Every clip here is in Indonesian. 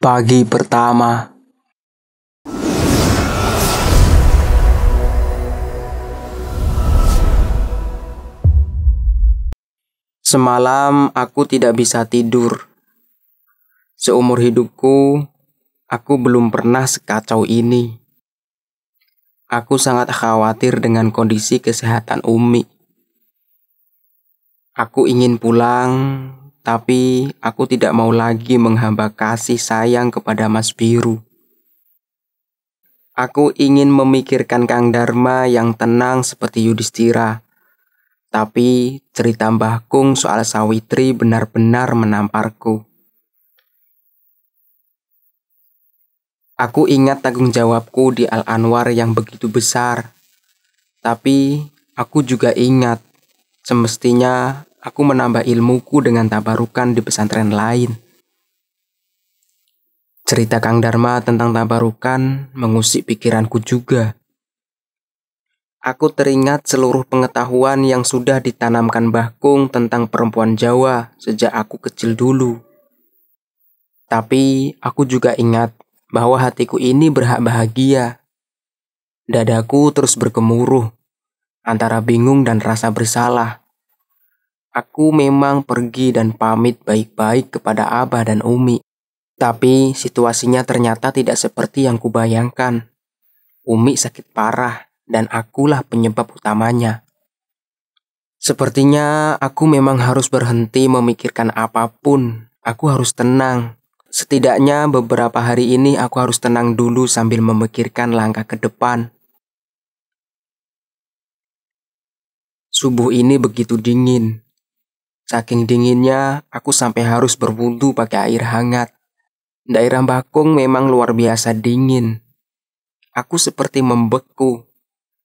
Pagi pertama, semalam aku tidak bisa tidur. Seumur hidupku, aku belum pernah sekacau ini. Aku sangat khawatir dengan kondisi kesehatan Umi. Aku ingin pulang, tapi aku tidak mau lagi menghamba kasih sayang kepada Mas Biru. Aku ingin memikirkan Kang Dharma yang tenang seperti Yudhistira. Tapi cerita Mbah Kung soal Sawitri benar-benar menamparku. Aku ingat tanggung jawabku di Al Anwar yang begitu besar. Tapi aku juga ingat semestinya aku menambah ilmuku dengan tabarukan di pesantren lain. Cerita Kang Dharma tentang tabarukan mengusik pikiranku juga. Aku teringat seluruh pengetahuan yang sudah ditanamkan Bahkung tentang perempuan Jawa sejak aku kecil dulu. Tapi aku juga ingat bahwa hatiku ini berhak bahagia. Dadaku terus bergemuruh antara bingung dan rasa bersalah. Aku memang pergi dan pamit baik-baik kepada Abah dan Umi. Tapi situasinya ternyata tidak seperti yang kubayangkan. Umi sakit parah dan akulah penyebab utamanya. Sepertinya aku memang harus berhenti memikirkan apapun. Aku harus tenang. Setidaknya beberapa hari ini aku harus tenang dulu sambil memikirkan langkah ke depan. Subuh ini begitu dingin. Saking dinginnya, aku sampai harus berwudu pakai air hangat. Daerah Bakung memang luar biasa dingin. Aku seperti membeku.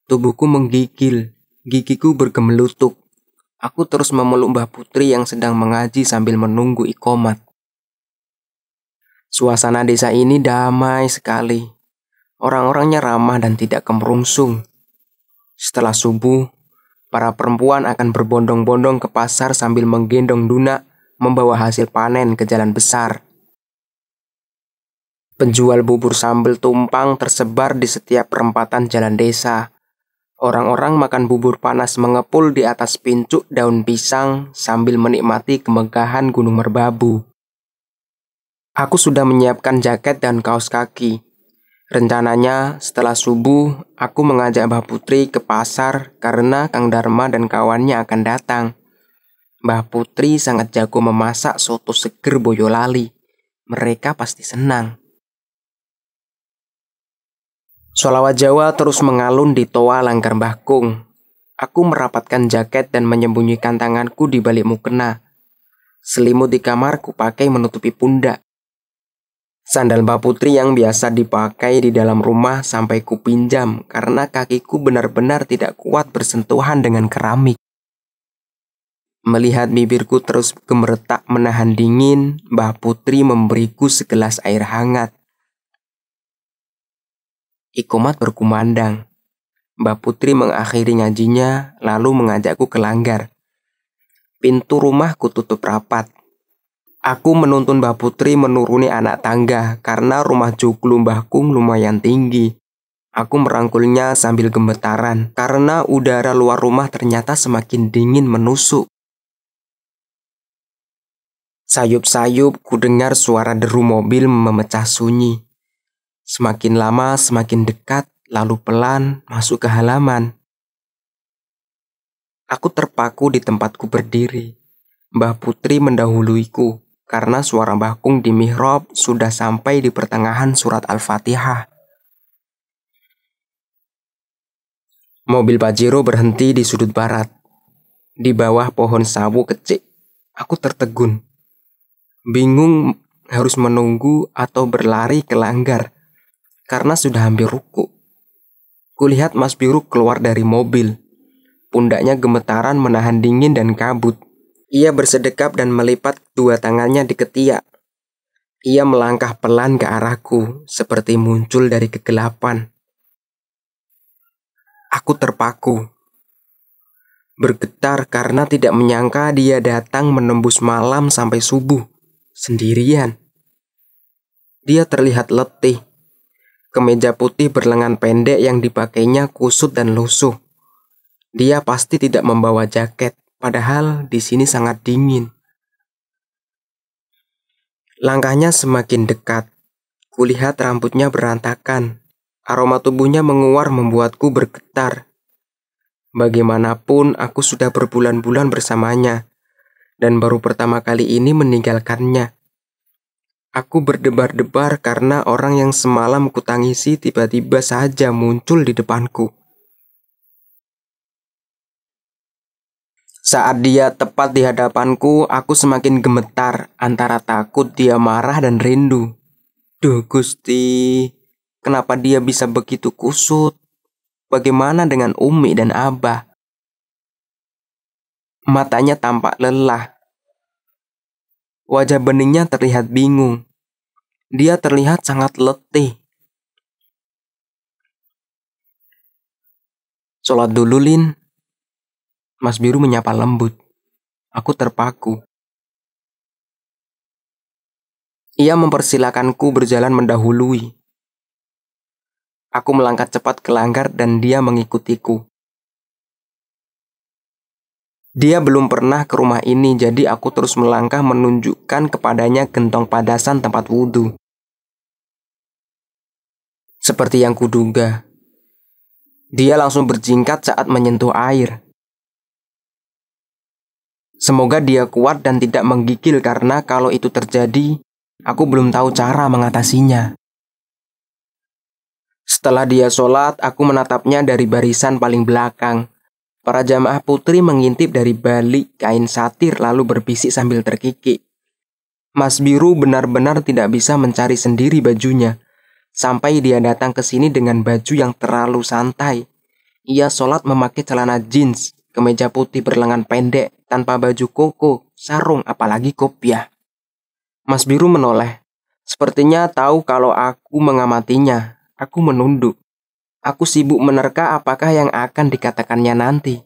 Tubuhku menggigil, gigiku bergemelutuk. Aku terus memeluk Mbah Putri yang sedang mengaji sambil menunggu ikomat. Suasana desa ini damai sekali. Orang-orangnya ramah dan tidak kemerungsung. Setelah subuh, para perempuan akan berbondong-bondong ke pasar sambil menggendong Duna membawa hasil panen ke jalan besar. Penjual bubur sambal tumpang tersebar di setiap perempatan jalan desa. Orang-orang makan bubur panas mengepul di atas pincuk daun pisang sambil menikmati kemegahan Gunung Merbabu. Aku sudah menyiapkan jaket dan kaos kaki. Rencananya setelah subuh, aku mengajak Mbah Putri ke pasar karena Kang Dharma dan kawannya akan datang. Mbah Putri sangat jago memasak soto seger Boyolali. Mereka pasti senang. Solawat Jawa terus mengalun di toa langgar Mbah Kung. Aku merapatkan jaket dan menyembunyikan tanganku di balik mukena. Selimut di kamarku pakai menutupi pundak. Sandal Mbak Putri yang biasa dipakai di dalam rumah sampai kupinjam karena kakiku benar-benar tidak kuat bersentuhan dengan keramik. Melihat bibirku terus gemeretak menahan dingin, Mbah Putri memberiku segelas air hangat. Ikomat berkumandang. Mbah Putri mengakhiri ngajinya, lalu mengajakku ke langgar. Pintu rumahku tutup rapat. Aku menuntun Mbah Putri menuruni anak tangga karena rumah joglo kung lumayan tinggi. Aku merangkulnya sambil gemetaran karena udara luar rumah ternyata semakin dingin menusuk. Sayup-sayup ku dengar suara deru mobil memecah sunyi. Semakin lama semakin dekat lalu pelan masuk ke halaman. Aku terpaku di tempatku berdiri. Mbah Putri mendahuluiku karena suara bakung di mihrab sudah sampai di pertengahan surat Al-Fatihah. Mobil Pajero berhenti di sudut barat. Di bawah pohon sawo kecil, aku tertegun. Bingung harus menunggu atau berlari ke langgar karena sudah hampir ruku. Kulihat Mas Biru keluar dari mobil. Pundaknya gemetaran menahan dingin dan kabut. Ia bersedekap dan melipat dua tangannya di ketiak. Ia melangkah pelan ke arahku, seperti muncul dari kegelapan. Aku terpaku, bergetar karena tidak menyangka dia datang menembus malam sampai subuh sendirian. Dia terlihat letih, kemeja putih berlengan pendek yang dipakainya kusut dan lusuh. Dia pasti tidak membawa jaket. Padahal di sini sangat dingin. Langkahnya semakin dekat. Kulihat rambutnya berantakan. Aroma tubuhnya menguar membuatku bergetar. Bagaimanapun aku sudah berbulan-bulan bersamanya dan baru pertama kali ini meninggalkannya. Aku berdebar-debar karena orang yang semalam kutangisi tiba-tiba saja muncul di depanku. Saat dia tepat di hadapanku, aku semakin gemetar antara takut dia marah dan rindu. Duh Gusti, kenapa dia bisa begitu kusut? Bagaimana dengan Umi dan Abah? Matanya tampak lelah. Wajah beningnya terlihat bingung. Dia terlihat sangat letih. Sholat dulu, Lin. Mas Biru menyapa lembut. Aku terpaku. Ia mempersilakanku berjalan mendahului. Aku melangkah cepat ke langgar dan dia mengikutiku. Dia belum pernah ke rumah ini, jadi aku terus melangkah menunjukkan kepadanya gentong padasan tempat wudhu. Seperti yang kuduga, dia langsung berjingkat saat menyentuh air. Semoga dia kuat dan tidak menggigil karena kalau itu terjadi, aku belum tahu cara mengatasinya. Setelah dia sholat, aku menatapnya dari barisan paling belakang. Para jamaah putri mengintip dari balik kain satir lalu berbisik sambil terkikik. Mas Biru benar-benar tidak bisa mencari sendiri bajunya. Sampai dia datang ke sini dengan baju yang terlalu santai. Ia sholat memakai celana jeans kemeja putih berlengan pendek tanpa baju koko, sarung apalagi kopiah. Mas Biru menoleh. Sepertinya tahu kalau aku mengamatinya. Aku menunduk. Aku sibuk menerka apakah yang akan dikatakannya nanti.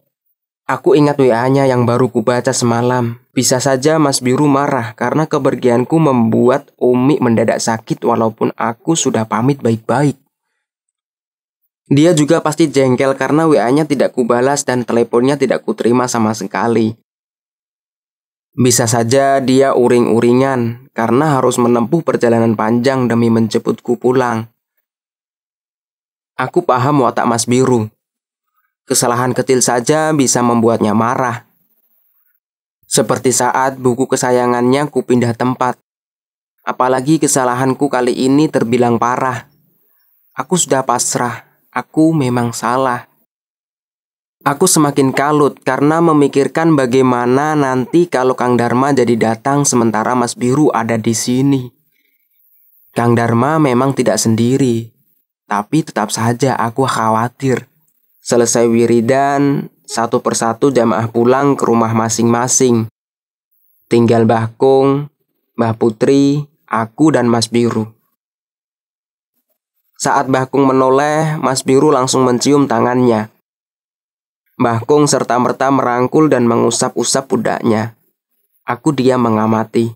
Aku ingat WA-nya yang baru kubaca semalam. Bisa saja Mas Biru marah karena kepergianku membuat Umi mendadak sakit walaupun aku sudah pamit baik-baik. Dia juga pasti jengkel karena WA-nya tidak kubalas dan teleponnya tidak kuterima sama sekali. Bisa saja dia uring-uringan karena harus menempuh perjalanan panjang demi menjemputku pulang. Aku paham watak Mas Biru. Kesalahan kecil saja bisa membuatnya marah. Seperti saat buku kesayangannya kupindah tempat. Apalagi kesalahanku kali ini terbilang parah. Aku sudah pasrah aku memang salah. Aku semakin kalut karena memikirkan bagaimana nanti kalau Kang Dharma jadi datang sementara Mas Biru ada di sini. Kang Dharma memang tidak sendiri, tapi tetap saja aku khawatir. Selesai wiridan, satu persatu jamaah pulang ke rumah masing-masing. Tinggal Bah Mbah Putri, aku dan Mas Biru. Saat Mbah Kung menoleh, Mas Biru langsung mencium tangannya. Mbah Kung serta-merta merangkul dan mengusap-usap pundaknya. Aku diam mengamati.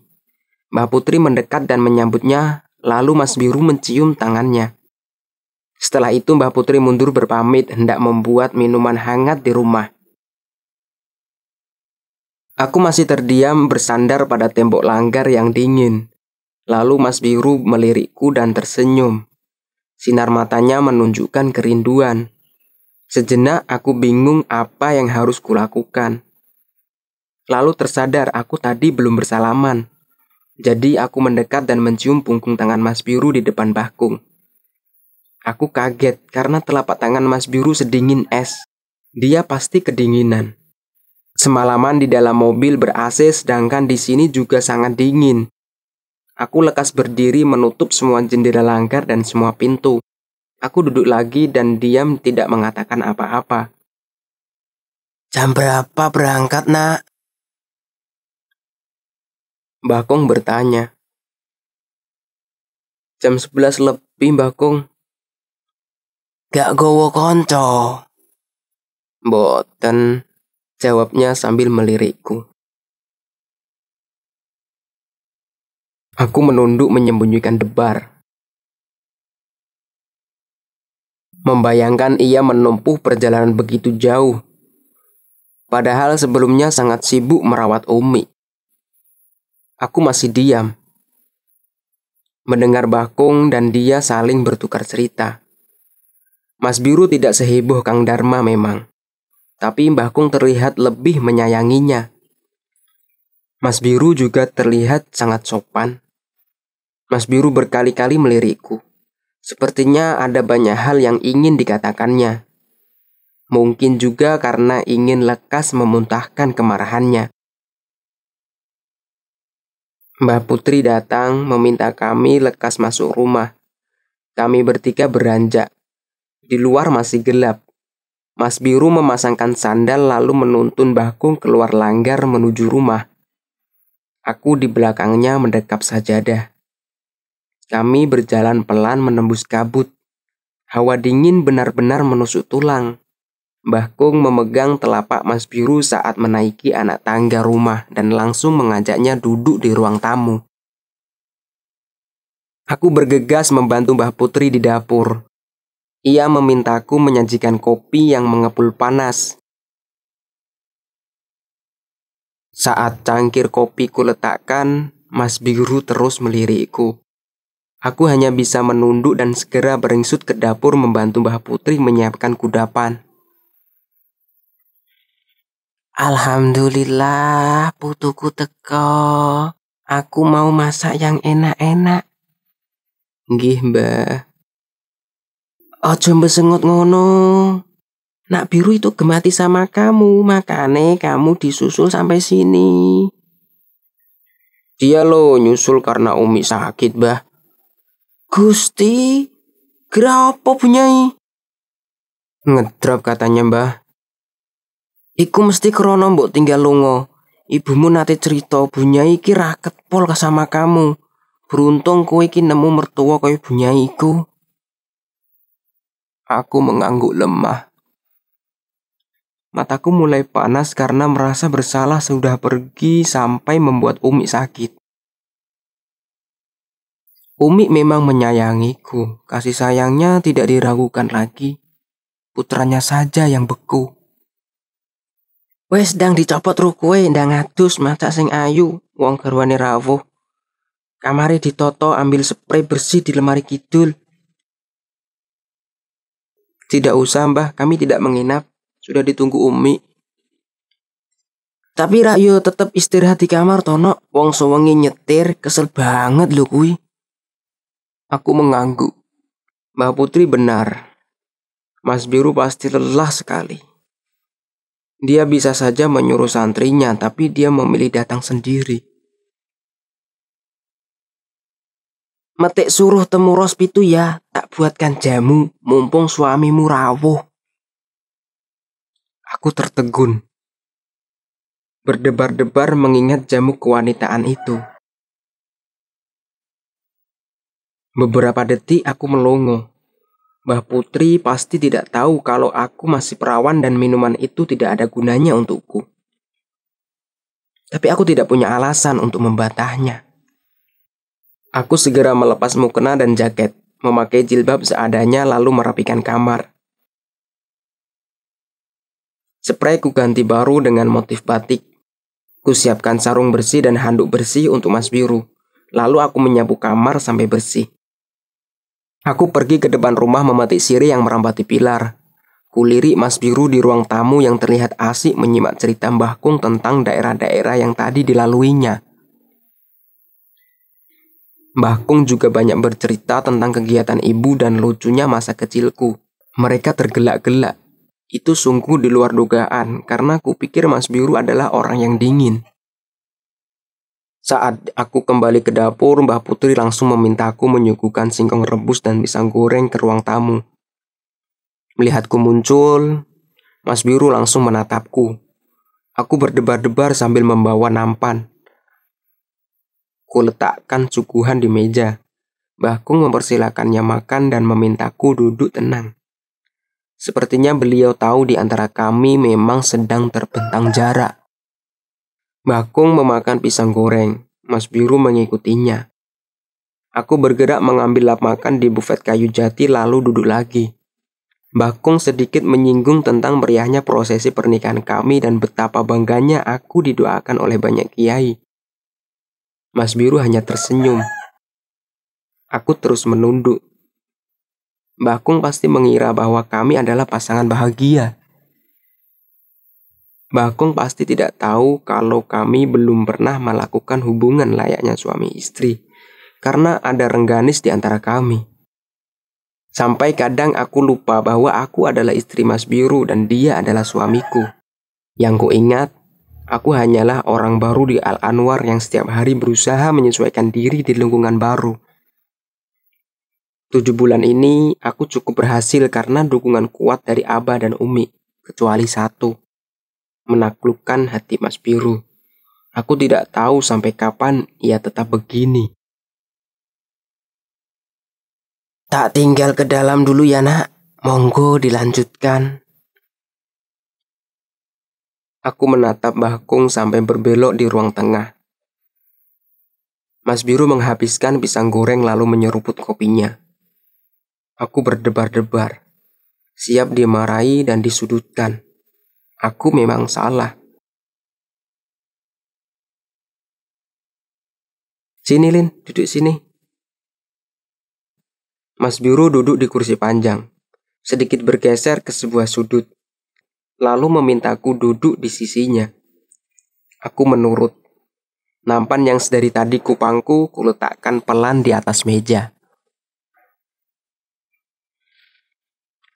Mbah Putri mendekat dan menyambutnya, lalu Mas Biru mencium tangannya. Setelah itu Mbah Putri mundur berpamit hendak membuat minuman hangat di rumah. Aku masih terdiam bersandar pada tembok langgar yang dingin. Lalu Mas Biru melirikku dan tersenyum. Sinar matanya menunjukkan kerinduan. Sejenak aku bingung apa yang harus kulakukan. Lalu tersadar aku tadi belum bersalaman. Jadi aku mendekat dan mencium punggung tangan Mas Biru di depan bakung. Aku kaget karena telapak tangan Mas Biru sedingin es. Dia pasti kedinginan. Semalaman di dalam mobil ber-AC sedangkan di sini juga sangat dingin. Aku lekas berdiri menutup semua jendela langgar dan semua pintu. Aku duduk lagi dan diam tidak mengatakan apa-apa. Jam berapa berangkat, nak? Bakung bertanya. Jam sebelas lebih, Bakung. Gak gowo konco. Boten, jawabnya sambil melirikku. Aku menunduk menyembunyikan debar. Membayangkan ia menempuh perjalanan begitu jauh. Padahal sebelumnya sangat sibuk merawat Umi. Aku masih diam. Mendengar Bakung dan dia saling bertukar cerita. Mas Biru tidak seheboh Kang Dharma memang. Tapi Mbah Kung terlihat lebih menyayanginya. Mas Biru juga terlihat sangat sopan Mas Biru berkali-kali melirikku. Sepertinya ada banyak hal yang ingin dikatakannya. Mungkin juga karena ingin lekas memuntahkan kemarahannya. Mbak Putri datang meminta kami lekas masuk rumah. Kami bertiga beranjak. Di luar masih gelap. Mas Biru memasangkan sandal lalu menuntun Bakung keluar langgar menuju rumah. Aku di belakangnya mendekap sajadah. Kami berjalan pelan menembus kabut. Hawa dingin benar-benar menusuk tulang. Mbah Kung memegang telapak Mas Biru saat menaiki anak tangga rumah dan langsung mengajaknya duduk di ruang tamu. Aku bergegas membantu Mbah Putri di dapur. Ia memintaku menyajikan kopi yang mengepul panas. Saat cangkir kopi kuletakkan, Mas Biru terus melirikku. Aku hanya bisa menunduk dan segera beringsut ke dapur membantu Mbah Putri menyiapkan kudapan. Alhamdulillah, putuku teko. Aku mau masak yang enak-enak. Nggih, Mbah. Ojo besengut ngono. Nak biru itu gemati sama kamu, makane kamu disusul sampai sini. Dia lo nyusul karena Umi sakit, Mbah. Gusti, kenapa bunyai? punyai? Ngedrop katanya mbah. Iku mesti krono mbok tinggal lungo. Ibumu nanti cerita bunyai iki raket pol sama kamu. Beruntung kowe iki nemu mertua kau bunyai iku. Aku mengangguk lemah. Mataku mulai panas karena merasa bersalah sudah pergi sampai membuat Umi sakit. Umi memang menyayangiku, kasih sayangnya tidak diragukan lagi. Putranya saja yang beku. Wes dang dicopot ruh kue, ndang ngadus sing ayu, wong garwane rawuh. Kamari ditoto ambil spray bersih di lemari kidul. Tidak usah mbah, kami tidak menginap, sudah ditunggu Umi. Tapi rakyu tetap istirahat di kamar Tono, wong sewengi nyetir, kesel banget lho kui. Aku mengangguk. Mbak Putri benar. Mas Biru pasti lelah sekali. Dia bisa saja menyuruh santrinya, tapi dia memilih datang sendiri. Metik suruh temu Rospitu ya, tak buatkan jamu, mumpung suamimu rawuh. Aku tertegun. Berdebar-debar mengingat jamu kewanitaan itu. Beberapa detik aku melongo. Mbah Putri pasti tidak tahu kalau aku masih perawan dan minuman itu tidak ada gunanya untukku. Tapi aku tidak punya alasan untuk membantahnya. Aku segera melepas mukena dan jaket, memakai jilbab seadanya lalu merapikan kamar. Spray ku ganti baru dengan motif batik. Ku siapkan sarung bersih dan handuk bersih untuk Mas Biru. Lalu aku menyapu kamar sampai bersih. Aku pergi ke depan rumah memetik sirih yang merambati pilar. Kulirik Mas Biru di ruang tamu yang terlihat asik menyimak cerita Mbah Kung tentang daerah-daerah yang tadi dilaluinya. Mbah Kung juga banyak bercerita tentang kegiatan ibu dan lucunya masa kecilku. Mereka tergelak-gelak. Itu sungguh di luar dugaan karena kupikir Mas Biru adalah orang yang dingin. Saat aku kembali ke dapur, Mbah Putri langsung memintaku menyuguhkan singkong rebus dan pisang goreng ke ruang tamu. Melihatku muncul, Mas Biru langsung menatapku. Aku berdebar-debar sambil membawa nampan. Ku letakkan cukuhan di meja. Mbah Kung mempersilakannya makan dan memintaku duduk tenang. Sepertinya beliau tahu di antara kami memang sedang terbentang jarak. Bakung memakan pisang goreng. Mas Biru mengikutinya. Aku bergerak mengambil lap makan di bufet kayu jati lalu duduk lagi. Bakung sedikit menyinggung tentang meriahnya prosesi pernikahan kami dan betapa bangganya aku didoakan oleh banyak kiai. Mas Biru hanya tersenyum. Aku terus menunduk. Bakung pasti mengira bahwa kami adalah pasangan bahagia. Bakung pasti tidak tahu kalau kami belum pernah melakukan hubungan layaknya suami istri, karena ada rengganis di antara kami. Sampai kadang aku lupa bahwa aku adalah istri Mas Biru dan dia adalah suamiku. Yang ku ingat, aku hanyalah orang baru di Al Anwar yang setiap hari berusaha menyesuaikan diri di lingkungan baru. Tujuh bulan ini, aku cukup berhasil karena dukungan kuat dari Abah dan Umi, kecuali satu – menaklukkan hati Mas Biru. Aku tidak tahu sampai kapan ia tetap begini. Tak tinggal ke dalam dulu ya nak. Monggo dilanjutkan. Aku menatap Bahkung sampai berbelok di ruang tengah. Mas Biru menghabiskan pisang goreng lalu menyeruput kopinya. Aku berdebar-debar, siap dimarahi dan disudutkan aku memang salah. Sini Lin, duduk sini. Mas Biru duduk di kursi panjang, sedikit bergeser ke sebuah sudut, lalu memintaku duduk di sisinya. Aku menurut. Nampan yang sedari tadi kupangku kuletakkan pelan di atas meja.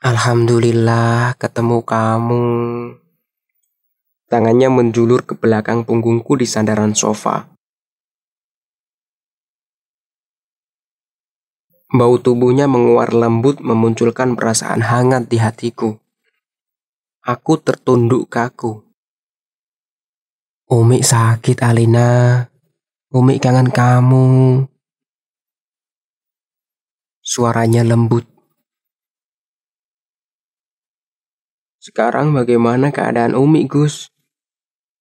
Alhamdulillah ketemu kamu. Tangannya menjulur ke belakang punggungku di sandaran sofa. Bau tubuhnya menguar lembut memunculkan perasaan hangat di hatiku. Aku tertunduk kaku. Umi sakit, Alina. Umi kangen kamu. Suaranya lembut. Sekarang bagaimana keadaan Umi, Gus?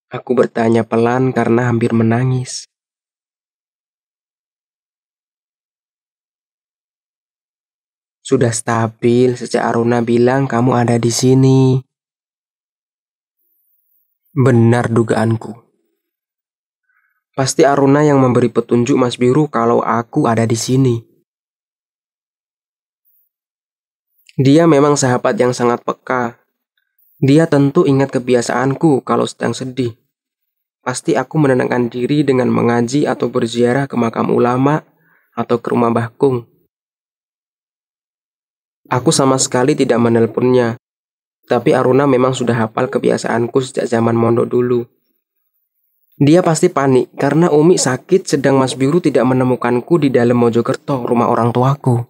Aku bertanya pelan karena hampir menangis. Sudah stabil sejak Aruna bilang kamu ada di sini. Benar dugaanku. Pasti Aruna yang memberi petunjuk Mas Biru kalau aku ada di sini. Dia memang sahabat yang sangat peka, dia tentu ingat kebiasaanku kalau sedang sedih. Pasti aku menenangkan diri dengan mengaji atau berziarah ke makam ulama atau ke rumah Bahkung. Aku sama sekali tidak menelponnya, tapi Aruna memang sudah hafal kebiasaanku sejak zaman mondok dulu. Dia pasti panik karena Umi sakit sedang Mas Biru tidak menemukanku di dalam Mojokerto rumah orang tuaku.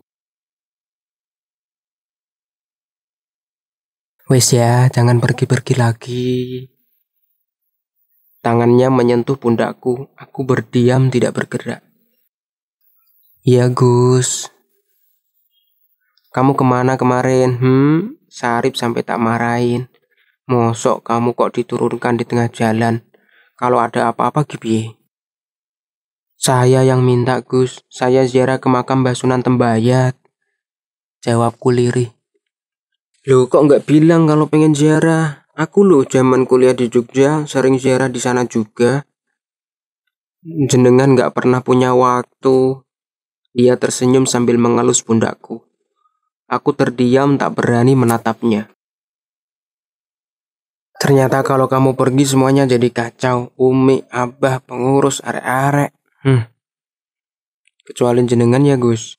Wes ya, jangan pergi-pergi lagi. Tangannya menyentuh pundakku. Aku berdiam tidak bergerak. Iya, Gus. Kamu kemana kemarin? Hmm? Sarip sampai tak marahin. Mosok kamu kok diturunkan di tengah jalan. Kalau ada apa-apa gibie. Saya yang minta Gus, saya ziarah ke makam Basunan Tembayat. Jawabku lirih. Loh kok nggak bilang kalau pengen ziarah? Aku loh zaman kuliah di Jogja sering ziarah di sana juga. Jenengan nggak pernah punya waktu. Dia tersenyum sambil mengelus pundakku. Aku terdiam tak berani menatapnya. Ternyata kalau kamu pergi semuanya jadi kacau. Umi, abah, pengurus, arek-arek. Hmm. Kecuali jenengan ya Gus.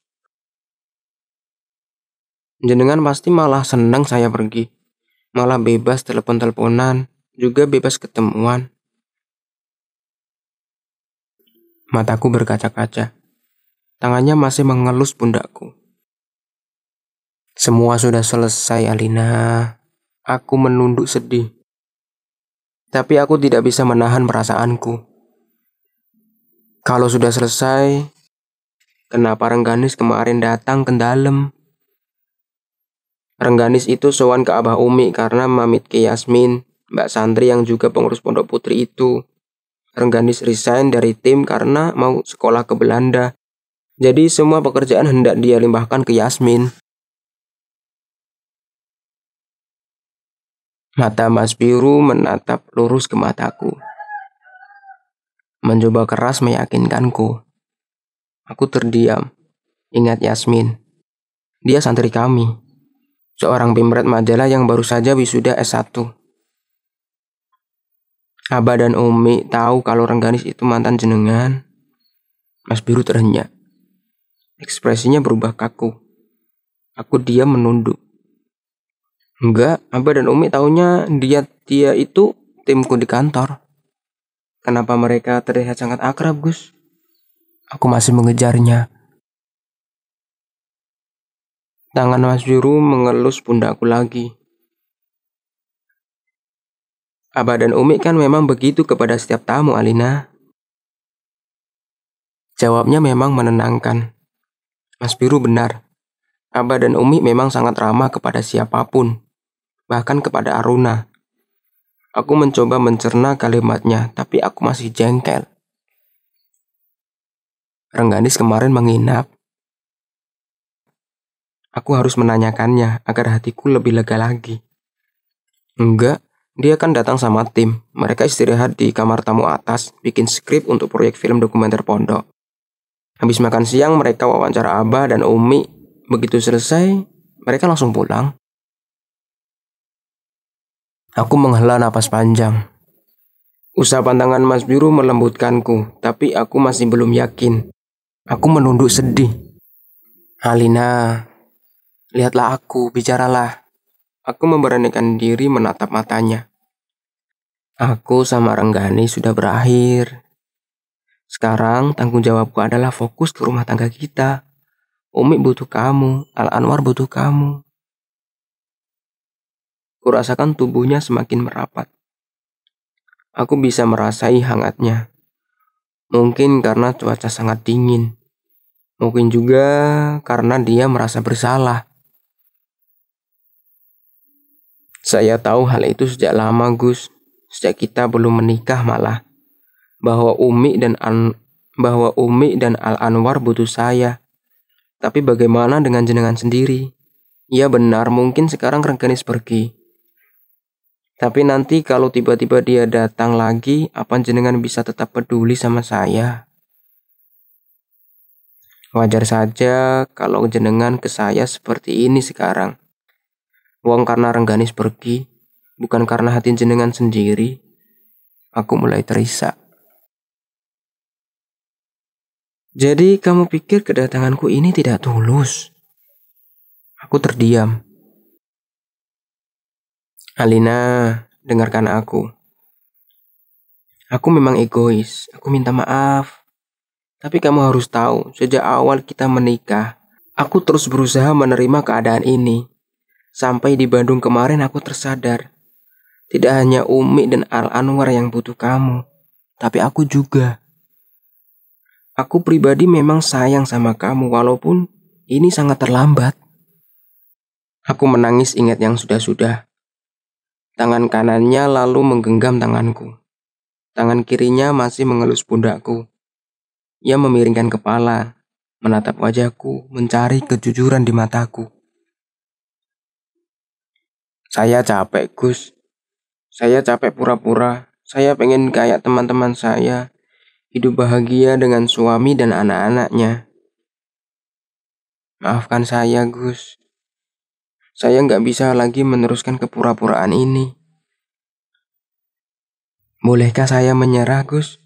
Jenengan pasti malah senang saya pergi. Malah bebas telepon-teleponan, juga bebas ketemuan. Mataku berkaca-kaca. Tangannya masih mengelus pundakku. Semua sudah selesai, Alina. Aku menunduk sedih. Tapi aku tidak bisa menahan perasaanku. Kalau sudah selesai, kenapa Rengganis kemarin datang ke dalam? Rengganis itu sowan ke Abah Umi karena mamit ke Yasmin, Mbak Santri yang juga pengurus Pondok Putri itu. Rengganis resign dari tim karena mau sekolah ke Belanda. Jadi semua pekerjaan hendak dia limpahkan ke Yasmin. Mata Mas Biru menatap lurus ke mataku. Mencoba keras meyakinkanku. Aku terdiam. Ingat Yasmin. Dia santri kami seorang pemberat majalah yang baru saja wisuda S1. Abah dan Umi tahu kalau Rengganis itu mantan jenengan. Mas Biru terhenyak. Ekspresinya berubah kaku. Aku dia menunduk. Enggak, Abah dan Umi taunya dia dia itu timku di kantor. Kenapa mereka terlihat sangat akrab, Gus? Aku masih mengejarnya. Tangan Mas Biru mengelus pundakku lagi. Abah dan Umi kan memang begitu kepada setiap tamu, Alina. Jawabnya memang menenangkan. Mas Biru benar. Abah dan Umi memang sangat ramah kepada siapapun, bahkan kepada Aruna. Aku mencoba mencerna kalimatnya, tapi aku masih jengkel. Rengganis kemarin menginap, Aku harus menanyakannya agar hatiku lebih lega lagi. Enggak, dia kan datang sama tim. Mereka istirahat di kamar tamu atas, bikin skrip untuk proyek film dokumenter pondok. Habis makan siang, mereka wawancara Abah dan Umi. Begitu selesai, mereka langsung pulang. Aku menghela napas panjang. Usapan tangan Mas Biru melembutkanku, tapi aku masih belum yakin. Aku menunduk sedih. Alina, Lihatlah aku, bicaralah. Aku memberanikan diri menatap matanya. Aku sama Renggani sudah berakhir. Sekarang tanggung jawabku adalah fokus ke rumah tangga kita. Umi butuh kamu, Al Anwar butuh kamu. Kurasakan tubuhnya semakin merapat. Aku bisa merasai hangatnya. Mungkin karena cuaca sangat dingin. Mungkin juga karena dia merasa bersalah Saya tahu hal itu sejak lama, Gus. Sejak kita belum menikah malah. Bahwa Umi dan An bahwa Umi dan Al Anwar butuh saya. Tapi bagaimana dengan jenengan sendiri? Ya benar, mungkin sekarang Rengganis pergi. Tapi nanti kalau tiba-tiba dia datang lagi, apa jenengan bisa tetap peduli sama saya? Wajar saja kalau jenengan ke saya seperti ini sekarang. Wong karena Rengganis pergi, bukan karena hati jenengan sendiri, aku mulai terisak. Jadi kamu pikir kedatanganku ini tidak tulus? Aku terdiam. Alina, dengarkan aku. Aku memang egois, aku minta maaf. Tapi kamu harus tahu, sejak awal kita menikah, aku terus berusaha menerima keadaan ini. Sampai di Bandung kemarin aku tersadar. Tidak hanya Umi dan Al Anwar yang butuh kamu, tapi aku juga. Aku pribadi memang sayang sama kamu walaupun ini sangat terlambat. Aku menangis ingat yang sudah-sudah. Tangan kanannya lalu menggenggam tanganku. Tangan kirinya masih mengelus pundakku. Ia memiringkan kepala, menatap wajahku, mencari kejujuran di mataku. Saya capek, Gus. Saya capek pura-pura. Saya pengen kayak teman-teman saya. Hidup bahagia dengan suami dan anak-anaknya. Maafkan saya, Gus. Saya nggak bisa lagi meneruskan kepura-puraan ini. Bolehkah saya menyerah, Gus?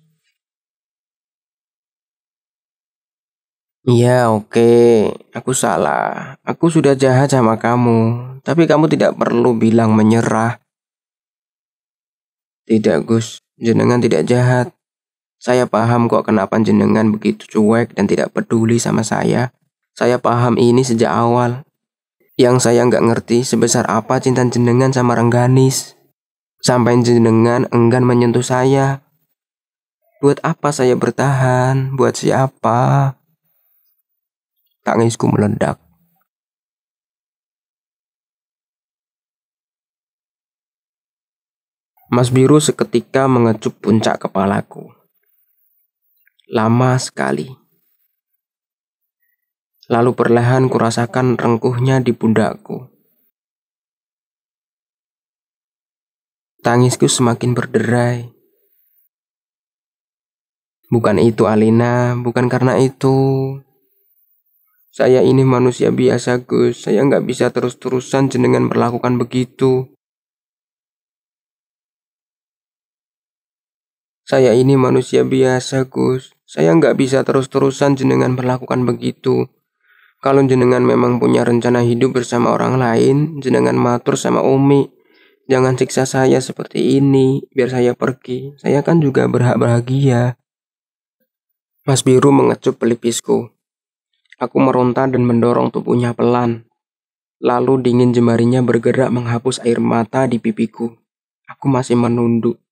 Iya, oke. Okay. Aku salah. Aku sudah jahat sama kamu. Tapi kamu tidak perlu bilang menyerah. Tidak, Gus. Jenengan tidak jahat. Saya paham kok kenapa jenengan begitu cuek dan tidak peduli sama saya. Saya paham ini sejak awal. Yang saya nggak ngerti sebesar apa cinta jenengan sama Rengganis. Sampai jenengan enggan menyentuh saya. Buat apa saya bertahan? Buat siapa? Tangisku meledak. Mas Biru seketika mengecup puncak kepalaku. Lama sekali. Lalu perlahan kurasakan rengkuhnya di pundakku. Tangisku semakin berderai. Bukan itu Alina, bukan karena itu. Saya ini manusia biasa Gus, saya nggak bisa terus-terusan jenengan perlakukan begitu. Saya ini manusia biasa, Gus. Saya nggak bisa terus-terusan jenengan perlakukan begitu. Kalau jenengan memang punya rencana hidup bersama orang lain, jenengan matur sama Umi. Jangan siksa saya seperti ini, biar saya pergi. Saya kan juga berhak bahagia. Mas Biru mengecup pelipisku. Aku meronta dan mendorong tubuhnya pelan. Lalu dingin jemarinya bergerak menghapus air mata di pipiku. Aku masih menunduk.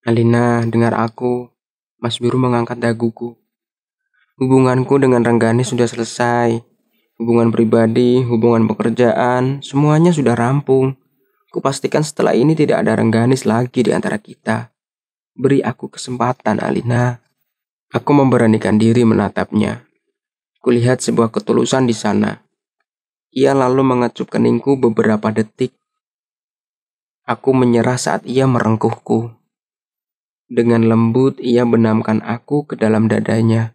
Alina, dengar aku. Mas Biru mengangkat daguku. Hubunganku dengan Rengganis sudah selesai. Hubungan pribadi, hubungan pekerjaan, semuanya sudah rampung. Kupastikan setelah ini tidak ada Rengganis lagi di antara kita. Beri aku kesempatan, Alina. Aku memberanikan diri menatapnya. Kulihat sebuah ketulusan di sana. Ia lalu mengecup keningku beberapa detik. Aku menyerah saat ia merengkuhku. Dengan lembut ia benamkan aku ke dalam dadanya.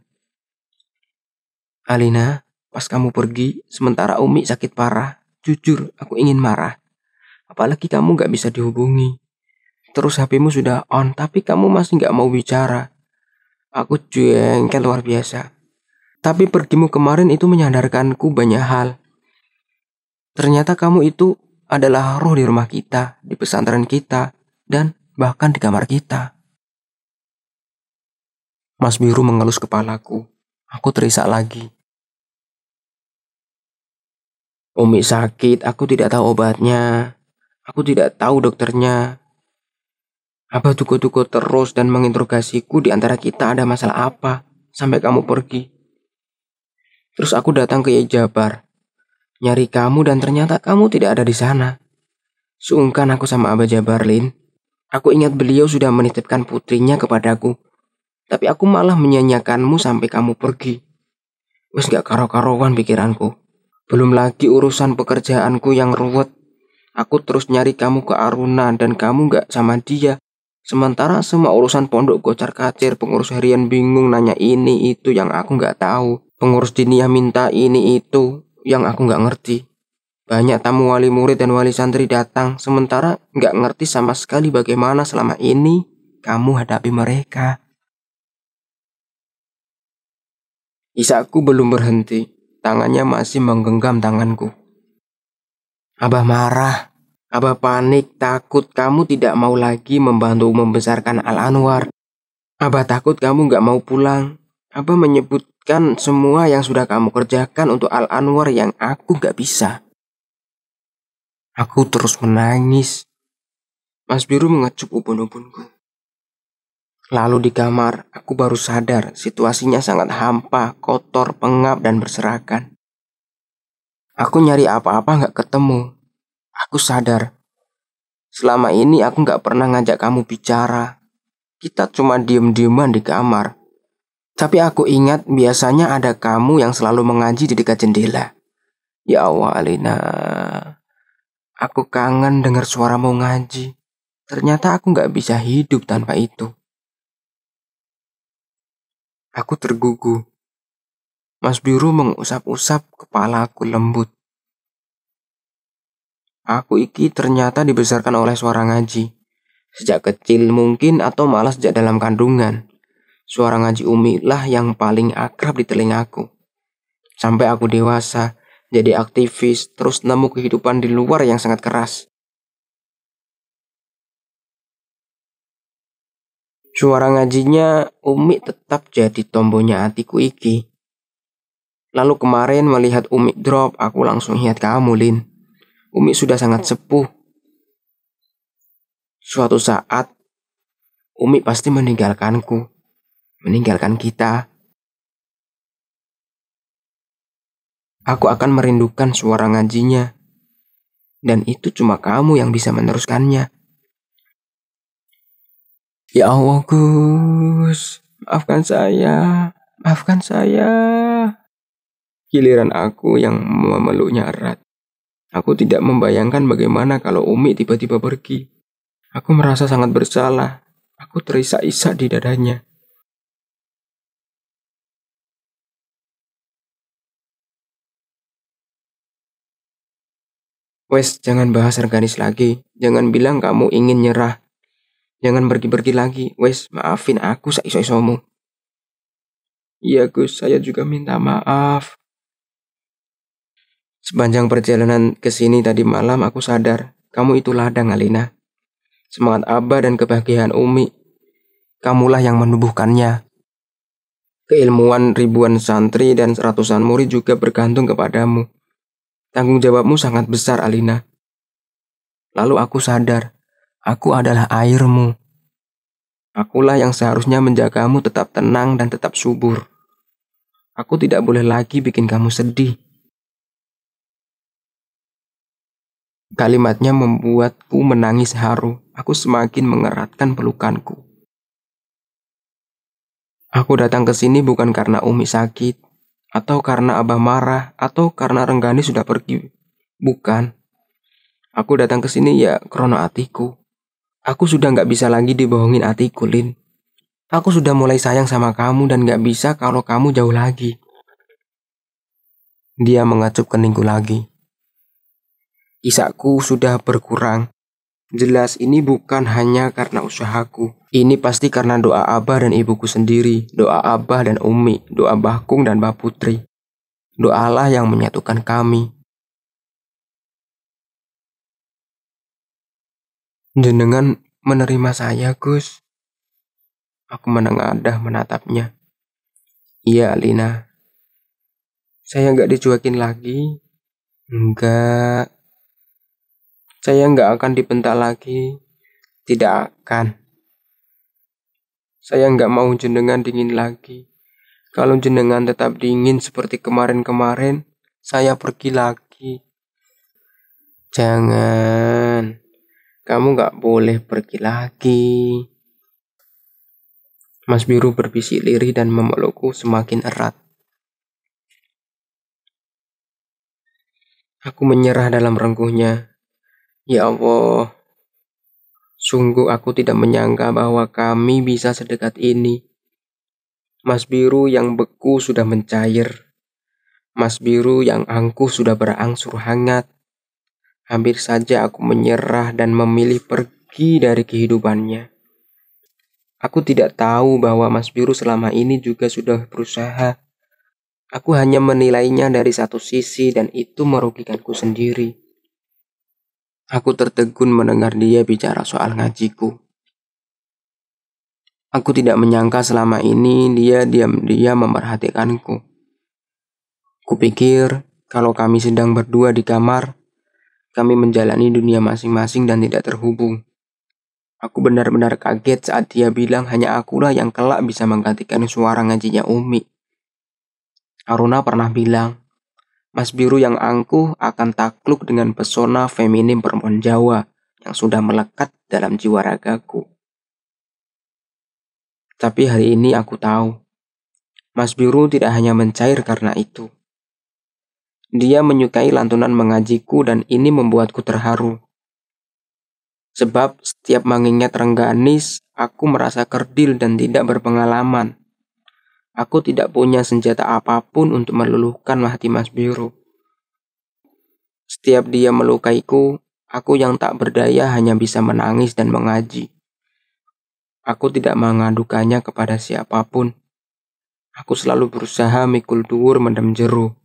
Alina, pas kamu pergi, sementara Umi sakit parah, jujur aku ingin marah. Apalagi kamu gak bisa dihubungi. Terus HPmu sudah on, tapi kamu masih gak mau bicara. Aku jengkel luar biasa. Tapi pergimu kemarin itu menyadarkanku banyak hal. Ternyata kamu itu adalah roh di rumah kita, di pesantren kita, dan bahkan di kamar kita. Mas Biru mengelus kepalaku. Aku terisak lagi. Umi sakit, aku tidak tahu obatnya. Aku tidak tahu dokternya. Abah tuku-tuku terus dan menginterogasiku di antara kita ada masalah apa sampai kamu pergi. Terus aku datang ke Jabar, nyari kamu dan ternyata kamu tidak ada di sana. Sungkan aku sama Abah Jabarlin. Aku ingat beliau sudah menitipkan putrinya kepadaku tapi aku malah menyanyiakanmu sampai kamu pergi. Wes gak karo-karuan pikiranku. Belum lagi urusan pekerjaanku yang ruwet. Aku terus nyari kamu ke Aruna dan kamu gak sama dia. Sementara semua urusan pondok gocar kacir, pengurus harian bingung nanya ini itu yang aku gak tahu. Pengurus dinia minta ini itu yang aku gak ngerti. Banyak tamu wali murid dan wali santri datang, sementara gak ngerti sama sekali bagaimana selama ini kamu hadapi mereka. Isakku belum berhenti. Tangannya masih menggenggam tanganku. Abah marah. Abah panik, takut kamu tidak mau lagi membantu membesarkan Al-Anwar. Abah takut kamu nggak mau pulang. Abah menyebutkan semua yang sudah kamu kerjakan untuk Al-Anwar yang aku nggak bisa. Aku terus menangis. Mas Biru mengecup ubun-ubunku. Lalu di kamar, aku baru sadar situasinya sangat hampa, kotor, pengap, dan berserakan. Aku nyari apa-apa nggak ketemu. Aku sadar. Selama ini aku nggak pernah ngajak kamu bicara. Kita cuma diem-dieman di kamar. Tapi aku ingat biasanya ada kamu yang selalu mengaji di dekat jendela. Ya Allah, Alina. Aku kangen dengar suaramu ngaji. Ternyata aku nggak bisa hidup tanpa itu. Aku tergugu. Mas Biru mengusap-usap kepala aku lembut. Aku iki ternyata dibesarkan oleh suara ngaji. Sejak kecil mungkin atau malas sejak dalam kandungan. Suara ngaji Umi lah yang paling akrab di telingaku. Sampai aku dewasa, jadi aktivis, terus nemu kehidupan di luar yang sangat keras. Suara ngajinya Umi tetap jadi tombonya hatiku iki. Lalu kemarin melihat Umi drop, aku langsung ingat kamu, Lin. Umi sudah sangat sepuh. Suatu saat, Umi pasti meninggalkanku. Meninggalkan kita. Aku akan merindukan suara ngajinya. Dan itu cuma kamu yang bisa meneruskannya. Ya Allah Gus, maafkan saya, maafkan saya. Giliran aku yang memeluknya erat. Aku tidak membayangkan bagaimana kalau Umi tiba-tiba pergi. Aku merasa sangat bersalah. Aku terisak-isak di dadanya. Wes, jangan bahas organis lagi. Jangan bilang kamu ingin nyerah. Jangan pergi-pergi lagi. Wes, maafin aku saiso-isomu. Iya Gus, saya juga minta maaf. Sepanjang perjalanan ke sini tadi malam aku sadar, kamu itu ladang Alina. Semangat Abah dan kebahagiaan Umi. Kamulah yang menumbuhkannya. Keilmuan ribuan santri dan ratusan murid juga bergantung kepadamu. Tanggung jawabmu sangat besar, Alina. Lalu aku sadar, Aku adalah airmu. Akulah yang seharusnya menjagamu tetap tenang dan tetap subur. Aku tidak boleh lagi bikin kamu sedih. Kalimatnya membuatku menangis haru. Aku semakin mengeratkan pelukanku. Aku datang ke sini bukan karena Umi sakit, atau karena Abah marah, atau karena Renggani sudah pergi. Bukan. Aku datang ke sini ya karena hatiku. Aku sudah nggak bisa lagi dibohongin hatiku, Lin. Aku sudah mulai sayang sama kamu dan nggak bisa kalau kamu jauh lagi. Dia mengacup keningku lagi. Isakku sudah berkurang. Jelas ini bukan hanya karena usahaku. Ini pasti karena doa Abah dan ibuku sendiri, doa Abah dan Umi, doa Bahkung dan Mbak Putri. Doalah yang menyatukan kami. Jenengan menerima saya, Gus. Aku menengadah menatapnya. Iya, Alina. Saya nggak dicuekin lagi. Enggak. Saya nggak akan dibentak lagi. Tidak akan. Saya nggak mau jenengan dingin lagi. Kalau jenengan tetap dingin seperti kemarin-kemarin, saya pergi lagi. Jangan. Kamu gak boleh pergi lagi. Mas Biru berbisik lirih dan memelukku semakin erat. Aku menyerah dalam rengguhnya. Ya Allah, sungguh aku tidak menyangka bahwa kami bisa sedekat ini. Mas biru yang beku sudah mencair. Mas biru yang angkuh sudah berangsur hangat. Hampir saja aku menyerah dan memilih pergi dari kehidupannya. Aku tidak tahu bahwa Mas Biru selama ini juga sudah berusaha. Aku hanya menilainya dari satu sisi dan itu merugikanku sendiri. Aku tertegun mendengar dia bicara soal ngajiku. Aku tidak menyangka selama ini dia diam-diam memperhatikanku. Kupikir kalau kami sedang berdua di kamar, kami menjalani dunia masing-masing dan tidak terhubung. Aku benar-benar kaget saat dia bilang hanya akulah yang kelak bisa menggantikan suara ngajinya Umi. Aruna pernah bilang, Mas Biru yang angkuh akan takluk dengan pesona feminim perempuan Jawa yang sudah melekat dalam jiwa ragaku. Tapi hari ini aku tahu, Mas Biru tidak hanya mencair karena itu. Dia menyukai lantunan mengajiku dan ini membuatku terharu. Sebab setiap mengingat Rengganis, aku merasa kerdil dan tidak berpengalaman. Aku tidak punya senjata apapun untuk meluluhkan hati Mas Biru. Setiap dia melukaiku, aku yang tak berdaya hanya bisa menangis dan mengaji. Aku tidak mengadukannya kepada siapapun. Aku selalu berusaha mikul duur mendem jeru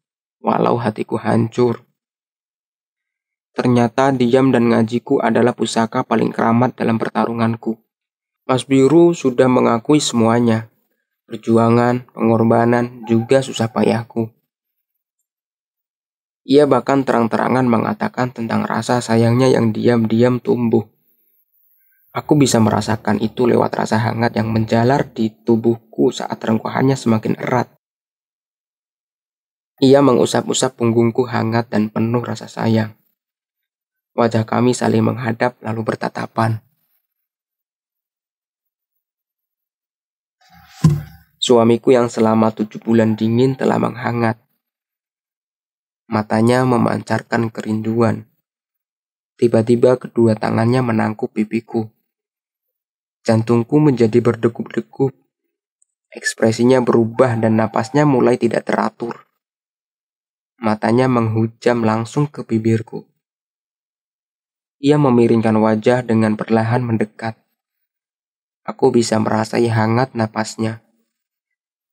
walau hatiku hancur. Ternyata diam dan ngajiku adalah pusaka paling keramat dalam pertarunganku. Mas Biru sudah mengakui semuanya. Perjuangan, pengorbanan, juga susah payahku. Ia bahkan terang-terangan mengatakan tentang rasa sayangnya yang diam-diam tumbuh. Aku bisa merasakan itu lewat rasa hangat yang menjalar di tubuhku saat rengkuhannya semakin erat. Ia mengusap-usap punggungku hangat dan penuh rasa sayang. Wajah kami saling menghadap lalu bertatapan. Suamiku yang selama tujuh bulan dingin telah menghangat. Matanya memancarkan kerinduan. Tiba-tiba kedua tangannya menangkup pipiku. Jantungku menjadi berdegup-degup. Ekspresinya berubah dan napasnya mulai tidak teratur matanya menghujam langsung ke bibirku. Ia memiringkan wajah dengan perlahan mendekat. Aku bisa merasai hangat napasnya.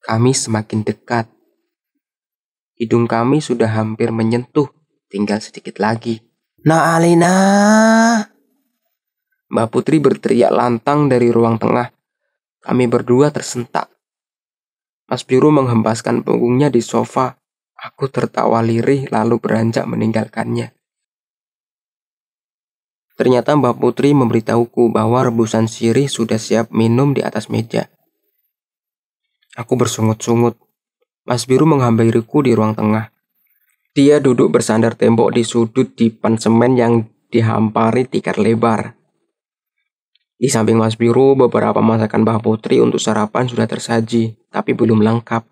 Kami semakin dekat. Hidung kami sudah hampir menyentuh, tinggal sedikit lagi. Nah Alina! Mbak Putri berteriak lantang dari ruang tengah. Kami berdua tersentak. Mas Biru menghempaskan punggungnya di sofa Aku tertawa lirih lalu beranjak meninggalkannya. Ternyata Mbak Putri memberitahuku bahwa rebusan sirih sudah siap minum di atas meja. Aku bersungut-sungut. Mas Biru menghampiriku di ruang tengah. Dia duduk bersandar tembok di sudut di semen yang dihampari tikar lebar. Di samping Mas Biru, beberapa masakan Mbah Putri untuk sarapan sudah tersaji, tapi belum lengkap.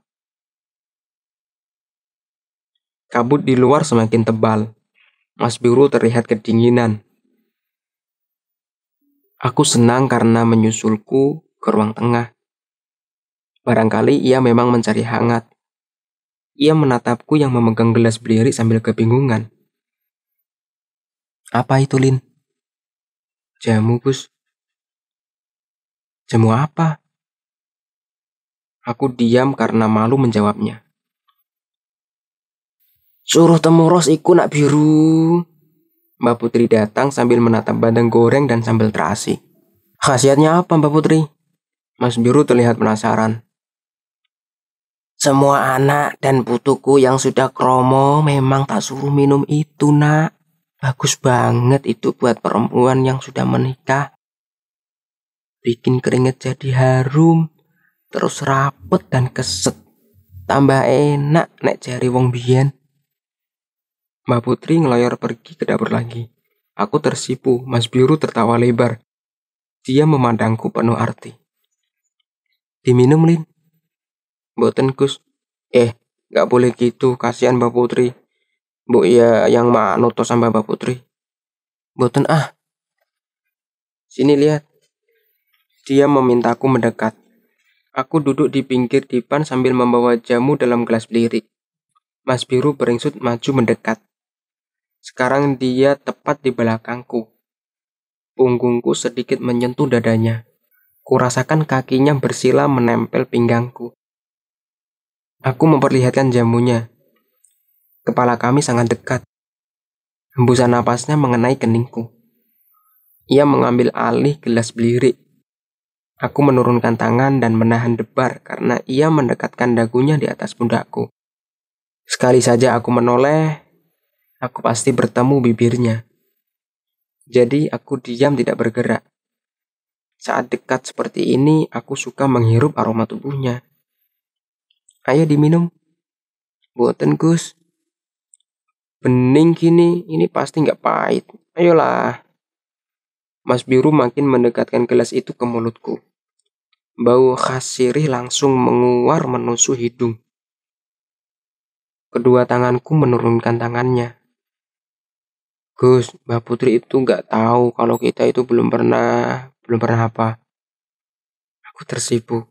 Kabut di luar semakin tebal. Mas Biru terlihat kedinginan. Aku senang karena menyusulku ke ruang tengah. Barangkali ia memang mencari hangat. Ia menatapku yang memegang gelas beliri sambil kebingungan. Apa itu, Lin? Jamu, Gus. Jamu apa? Aku diam karena malu menjawabnya. Suruh temu Ros, iku nak biru. Mbak Putri datang sambil menatap bandeng goreng dan sambil terasi. Khasiatnya apa Mbak Putri? Mas Biru terlihat penasaran. Semua anak dan putuku yang sudah kromo memang tak suruh minum itu nak. Bagus banget itu buat perempuan yang sudah menikah. Bikin keringet jadi harum, terus rapet dan keset. Tambah enak nek jari wong biyen. Mbak Putri ngelayar pergi ke dapur lagi. Aku tersipu, Mas Biru tertawa lebar. Dia memandangku penuh arti. Diminum, Lin. Boten, Gus. Eh, gak boleh gitu, kasihan Mbak Putri. Bu ya yang mak noto sama Mbak Putri. Boten ah. Sini lihat. Dia memintaku mendekat. Aku duduk di pinggir dipan sambil membawa jamu dalam gelas belirik. Mas Biru beringsut maju mendekat. Sekarang dia tepat di belakangku. Punggungku sedikit menyentuh dadanya. Kurasakan kakinya bersila menempel pinggangku. Aku memperlihatkan jamunya. Kepala kami sangat dekat. Hembusan napasnya mengenai keningku. Ia mengambil alih gelas belirik. Aku menurunkan tangan dan menahan debar karena ia mendekatkan dagunya di atas pundakku. Sekali saja aku menoleh, aku pasti bertemu bibirnya. Jadi aku diam tidak bergerak. Saat dekat seperti ini, aku suka menghirup aroma tubuhnya. Ayo diminum. Buatan Gus. Bening kini, ini pasti nggak pahit. Ayolah. Mas Biru makin mendekatkan gelas itu ke mulutku. Bau khas sirih langsung menguar menusuk hidung. Kedua tanganku menurunkan tangannya, Gus, Mbak Putri itu nggak tahu kalau kita itu belum pernah, belum pernah apa. Aku tersipu.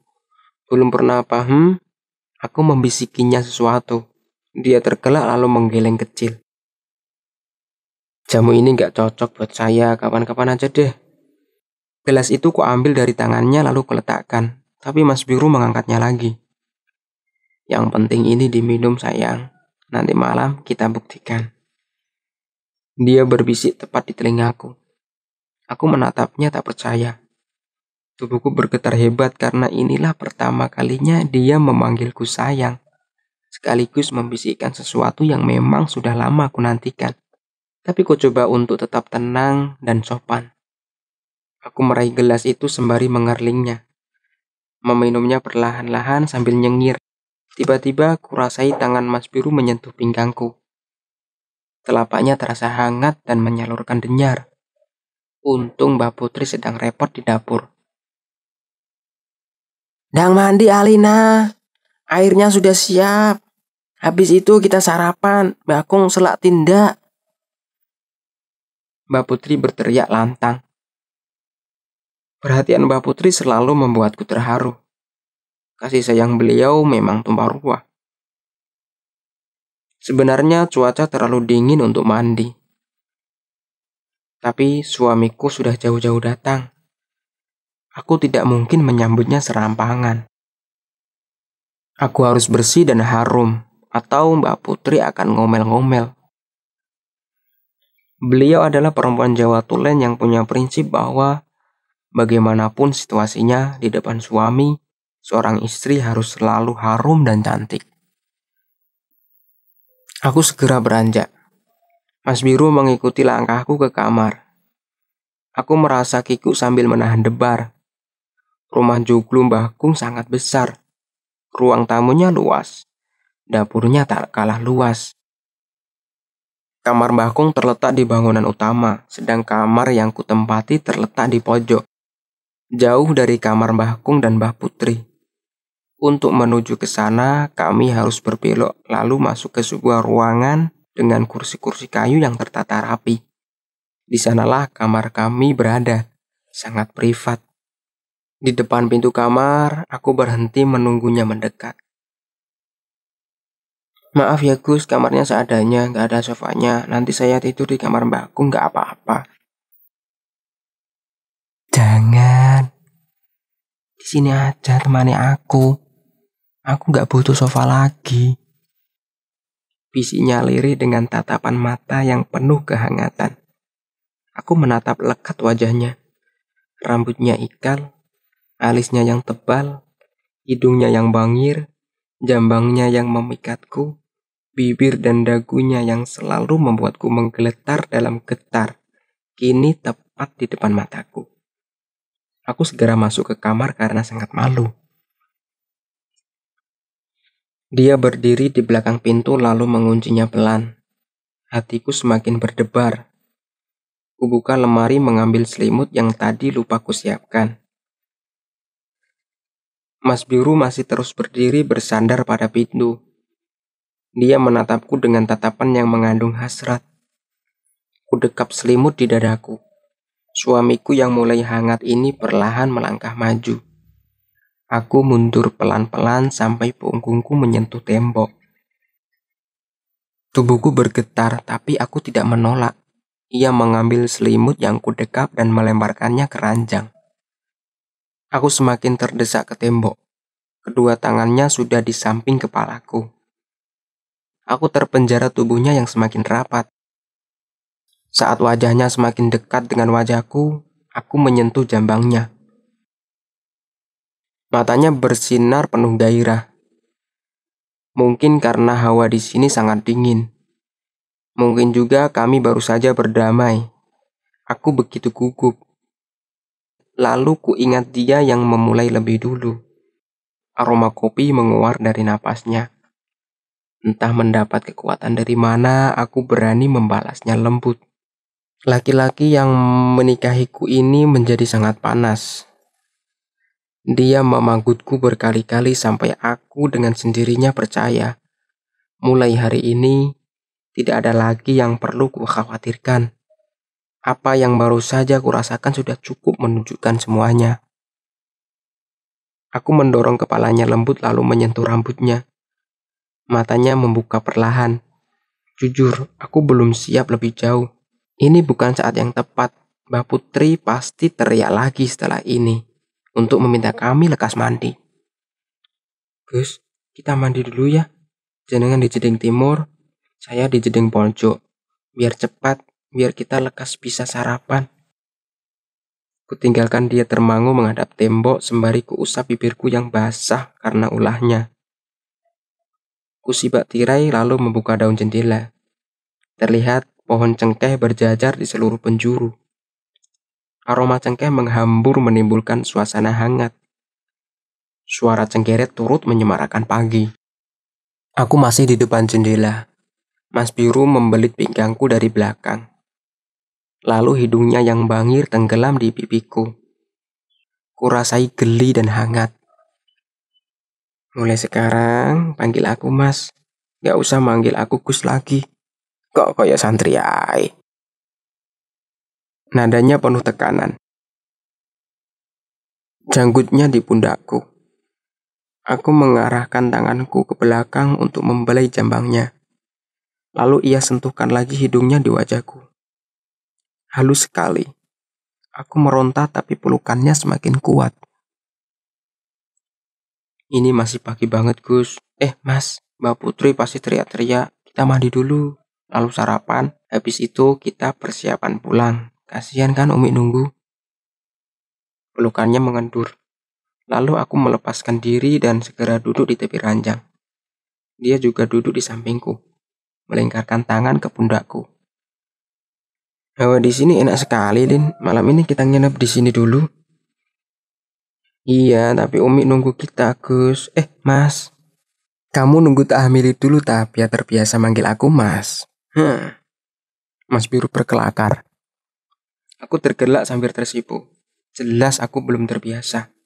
Belum pernah apa, hmm? Aku membisikinya sesuatu. Dia tergelak lalu menggeleng kecil. Jamu ini nggak cocok buat saya, kapan-kapan aja deh. Gelas itu kuambil dari tangannya lalu keletakkan, tapi Mas Biru mengangkatnya lagi. Yang penting ini diminum sayang, nanti malam kita buktikan. Dia berbisik tepat di telingaku. Aku menatapnya tak percaya. Tubuhku bergetar hebat karena inilah pertama kalinya dia memanggilku sayang. Sekaligus membisikkan sesuatu yang memang sudah lama aku nantikan. Tapi ku coba untuk tetap tenang dan sopan. Aku meraih gelas itu sembari mengerlingnya. Meminumnya perlahan-lahan sambil nyengir. Tiba-tiba kurasai tangan Mas Biru menyentuh pinggangku. Telapaknya terasa hangat dan menyalurkan denyar. Untung Mbak Putri sedang repot di dapur. Dang mandi Alina, airnya sudah siap. Habis itu kita sarapan, Bakung selak tindak. Mbak Putri berteriak lantang. Perhatian Mbak Putri selalu membuatku terharu. Kasih sayang beliau memang tumpah ruah. Sebenarnya cuaca terlalu dingin untuk mandi. Tapi suamiku sudah jauh-jauh datang. Aku tidak mungkin menyambutnya serampangan. Aku harus bersih dan harum, atau Mbak Putri akan ngomel-ngomel. Beliau adalah perempuan Jawa Tulen yang punya prinsip bahwa bagaimanapun situasinya di depan suami, seorang istri harus selalu harum dan cantik. Aku segera beranjak. Mas Biru mengikuti langkahku ke kamar. Aku merasa kikuk sambil menahan debar. Rumah joglo Mbah Kung sangat besar. Ruang tamunya luas. Dapurnya tak kalah luas. Kamar Mbah Kung terletak di bangunan utama, sedang kamar yang kutempati terletak di pojok. Jauh dari kamar Mbah Kung dan Mbah Putri. Untuk menuju ke sana, kami harus berbelok lalu masuk ke sebuah ruangan dengan kursi-kursi kayu yang tertata rapi. Di sanalah kamar kami berada, sangat privat. Di depan pintu kamar, aku berhenti menunggunya mendekat. Maaf ya Gus, kamarnya seadanya, gak ada sofanya. Nanti saya tidur di kamar mbakku, gak apa-apa. Jangan. Di sini aja temani aku. Aku gak butuh sofa lagi. Visinya lirih dengan tatapan mata yang penuh kehangatan. Aku menatap lekat wajahnya. Rambutnya ikal, alisnya yang tebal, hidungnya yang bangir, jambangnya yang memikatku, bibir dan dagunya yang selalu membuatku menggeletar dalam getar, kini tepat di depan mataku. Aku segera masuk ke kamar karena sangat malu. Dia berdiri di belakang pintu lalu menguncinya pelan. Hatiku semakin berdebar. Kubuka lemari mengambil selimut yang tadi lupa kusiapkan. Mas Biru masih terus berdiri bersandar pada pintu. Dia menatapku dengan tatapan yang mengandung hasrat. Kudekap selimut di dadaku. Suamiku yang mulai hangat ini perlahan melangkah maju. Aku mundur pelan-pelan sampai punggungku menyentuh tembok. Tubuhku bergetar, tapi aku tidak menolak. Ia mengambil selimut yang kudekap dan melemparkannya ke ranjang. Aku semakin terdesak ke tembok. Kedua tangannya sudah di samping kepalaku. Aku terpenjara tubuhnya yang semakin rapat. Saat wajahnya semakin dekat dengan wajahku, aku menyentuh jambangnya. Matanya bersinar penuh gairah. Mungkin karena hawa di sini sangat dingin. Mungkin juga kami baru saja berdamai. Aku begitu gugup. Lalu ku ingat dia yang memulai lebih dulu. Aroma kopi menguar dari napasnya. Entah mendapat kekuatan dari mana, aku berani membalasnya lembut. Laki-laki yang menikahiku ini menjadi sangat panas. Dia memanggutku berkali-kali sampai aku dengan sendirinya percaya. Mulai hari ini, tidak ada lagi yang perlu kukhawatirkan. Apa yang baru saja kurasakan sudah cukup menunjukkan semuanya. Aku mendorong kepalanya lembut lalu menyentuh rambutnya. Matanya membuka perlahan. Jujur, aku belum siap lebih jauh. Ini bukan saat yang tepat. Mbak Putri pasti teriak lagi setelah ini untuk meminta kami lekas mandi. Gus, kita mandi dulu ya. Jenengan di jeding timur, saya di jeding pojok. Biar cepat, biar kita lekas bisa sarapan. Kutinggalkan dia termangu menghadap tembok sembari kuusap bibirku yang basah karena ulahnya. Kusibak tirai lalu membuka daun jendela. Terlihat pohon cengkeh berjajar di seluruh penjuru. Aroma cengkeh menghambur menimbulkan suasana hangat. Suara cengkeret turut menyemarakan pagi. Aku masih di depan jendela. Mas Biru membelit pinggangku dari belakang. Lalu hidungnya yang bangir tenggelam di pipiku. Kurasai geli dan hangat. Mulai sekarang, panggil aku mas. Gak usah manggil aku Gus lagi. Kok kayak santri ay. Nadanya penuh tekanan. Janggutnya di pundakku. Aku mengarahkan tanganku ke belakang untuk membelai jambangnya. Lalu ia sentuhkan lagi hidungnya di wajahku. Halus sekali. Aku meronta tapi pelukannya semakin kuat. Ini masih pagi banget, Gus. Eh, Mas, Mbak Putri pasti teriak-teriak. Kita mandi dulu, lalu sarapan. Habis itu kita persiapan pulang. Kasihan kan Umi nunggu? Pelukannya mengendur. Lalu aku melepaskan diri dan segera duduk di tepi ranjang. Dia juga duduk di sampingku, melingkarkan tangan ke pundakku. Hawa eh, di sini enak sekali, Lin. Malam ini kita nginep di sini dulu. Iya, tapi Umi nunggu kita, Gus. Eh, Mas. Kamu nunggu tak hamili dulu, tapi ya terbiasa manggil aku Mas. Hmm. Mas biru berkelakar. Aku tergelak sambil tersipu. Jelas aku belum terbiasa.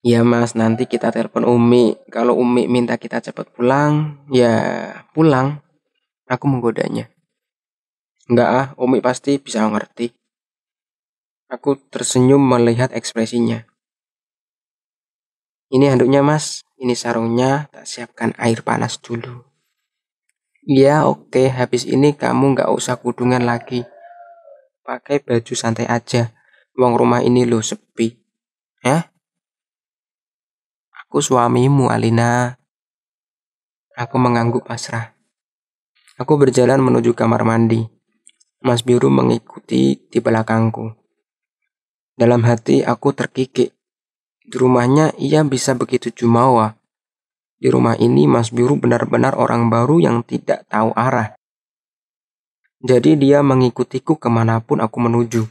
Ya mas, nanti kita telepon Umi. Kalau Umi minta kita cepat pulang, ya pulang. Aku menggodanya. Enggak ah, Umi pasti bisa ngerti. Aku tersenyum melihat ekspresinya. Ini handuknya mas, ini sarungnya, tak siapkan air panas dulu. Ya oke, habis ini kamu nggak usah kudungan lagi pakai baju santai aja. Wong rumah ini lo sepi. Ya? Aku suamimu, Alina. Aku mengangguk pasrah. Aku berjalan menuju kamar mandi. Mas Biru mengikuti di belakangku. Dalam hati aku terkikik. Di rumahnya ia bisa begitu jumawa. Di rumah ini Mas Biru benar-benar orang baru yang tidak tahu arah. Jadi dia mengikutiku kemanapun aku menuju.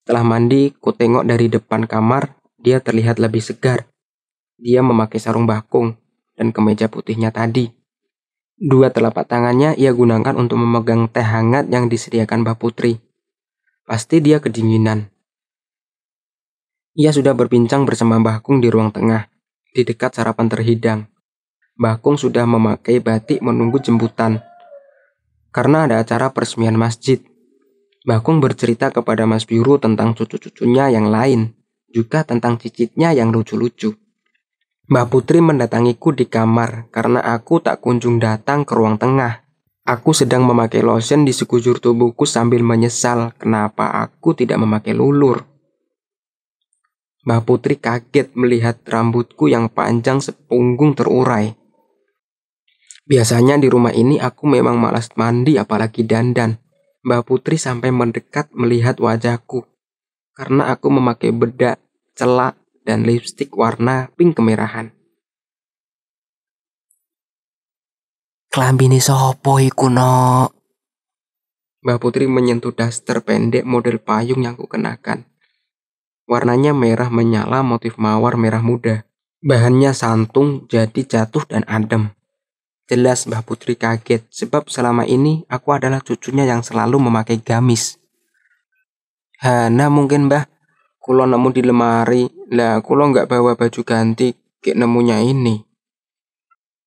Setelah mandi, ku tengok dari depan kamar, dia terlihat lebih segar. Dia memakai sarung bakung dan kemeja putihnya tadi. Dua telapak tangannya ia gunakan untuk memegang teh hangat yang disediakan Mbak Putri. Pasti dia kedinginan. Ia sudah berbincang bersama Mbah Kung di ruang tengah, di dekat sarapan terhidang. Mbah Kung sudah memakai batik menunggu jemputan karena ada acara peresmian masjid. Bakung bercerita kepada Mas Biru tentang cucu-cucunya yang lain, juga tentang cicitnya yang lucu-lucu. Mbak Putri mendatangiku di kamar karena aku tak kunjung datang ke ruang tengah. Aku sedang memakai lotion di sekujur tubuhku sambil menyesal kenapa aku tidak memakai lulur. Mbak Putri kaget melihat rambutku yang panjang sepunggung terurai. Biasanya di rumah ini aku memang malas mandi apalagi dandan. Mbak Putri sampai mendekat melihat wajahku. Karena aku memakai bedak, celak, dan lipstik warna pink kemerahan. Kelambini sopo iku no? Mbak Putri menyentuh daster pendek model payung yang kukenakan. Warnanya merah menyala motif mawar merah muda. Bahannya santung jadi jatuh dan adem. Jelas Mbah Putri kaget sebab selama ini aku adalah cucunya yang selalu memakai gamis. Hana mungkin Mbah, kulo nemu di lemari, lah kulo nggak bawa baju ganti, kayak nemunya ini.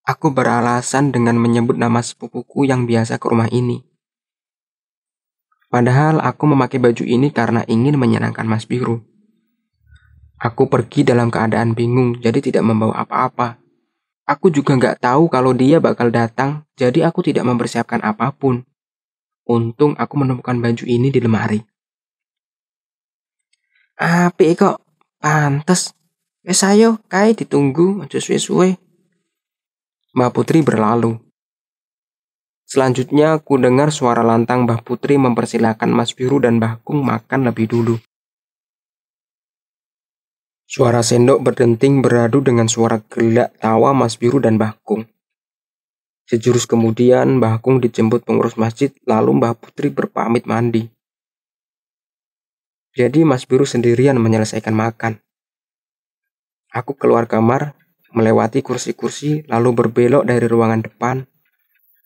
Aku beralasan dengan menyebut nama sepupuku yang biasa ke rumah ini. Padahal aku memakai baju ini karena ingin menyenangkan Mas Biru. Aku pergi dalam keadaan bingung, jadi tidak membawa apa-apa. Aku juga nggak tahu kalau dia bakal datang, jadi aku tidak mempersiapkan apapun. Untung aku menemukan baju ini di lemari. Api kok, pantes. Wes ayo, kai ditunggu, aja suwe-suwe. Mbak Putri berlalu. Selanjutnya, aku dengar suara lantang Mbah Putri mempersilahkan Mas Biru dan Kung makan lebih dulu. Suara sendok berdenting beradu dengan suara gelak tawa Mas Biru dan Mbah Kung. Sejurus kemudian Mbah Kung dijemput pengurus masjid lalu Mbah Putri berpamit mandi. Jadi Mas Biru sendirian menyelesaikan makan. Aku keluar kamar, melewati kursi-kursi, lalu berbelok dari ruangan depan.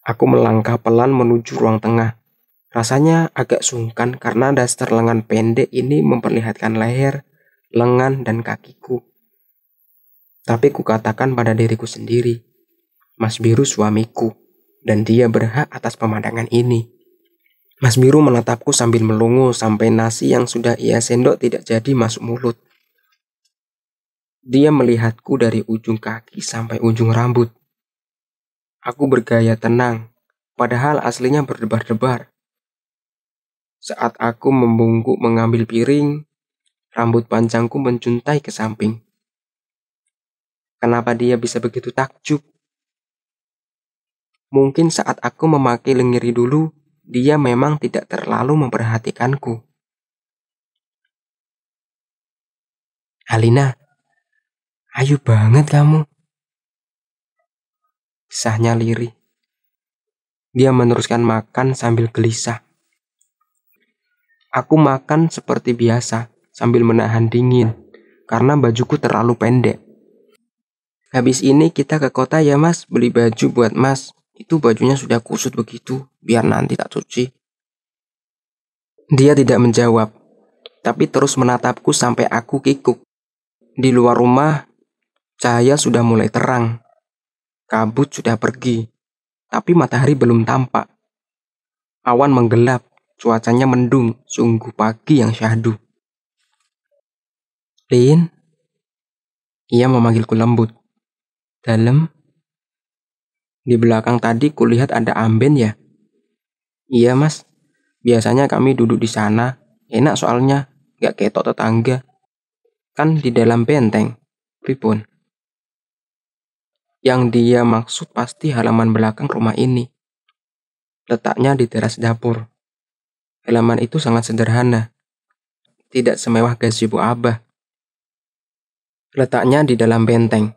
Aku melangkah pelan menuju ruang tengah. Rasanya agak sungkan karena daster lengan pendek ini memperlihatkan leher lengan, dan kakiku. Tapi kukatakan pada diriku sendiri, Mas Biru suamiku, dan dia berhak atas pemandangan ini. Mas Biru menatapku sambil melungu sampai nasi yang sudah ia sendok tidak jadi masuk mulut. Dia melihatku dari ujung kaki sampai ujung rambut. Aku bergaya tenang, padahal aslinya berdebar-debar. Saat aku membungkuk mengambil piring, Rambut panjangku mencuntai ke samping. Kenapa dia bisa begitu takjub? Mungkin saat aku memakai lengiri dulu, dia memang tidak terlalu memperhatikanku. Alina, ayu banget kamu. Sahnya Liri. Dia meneruskan makan sambil gelisah. Aku makan seperti biasa sambil menahan dingin karena bajuku terlalu pendek. Habis ini kita ke kota ya mas, beli baju buat mas. Itu bajunya sudah kusut begitu, biar nanti tak cuci. Dia tidak menjawab, tapi terus menatapku sampai aku kikuk. Di luar rumah, cahaya sudah mulai terang. Kabut sudah pergi, tapi matahari belum tampak. Awan menggelap, cuacanya mendung, sungguh pagi yang syahdu. Lin. Ia memanggilku lembut. Dalam. Di belakang tadi kulihat ada amben ya. Iya mas, biasanya kami duduk di sana. Enak soalnya, gak ketok tetangga. Kan di dalam benteng, pripun. Yang dia maksud pasti halaman belakang rumah ini. Letaknya di teras dapur. Halaman itu sangat sederhana. Tidak semewah gazebo abah. Letaknya di dalam benteng,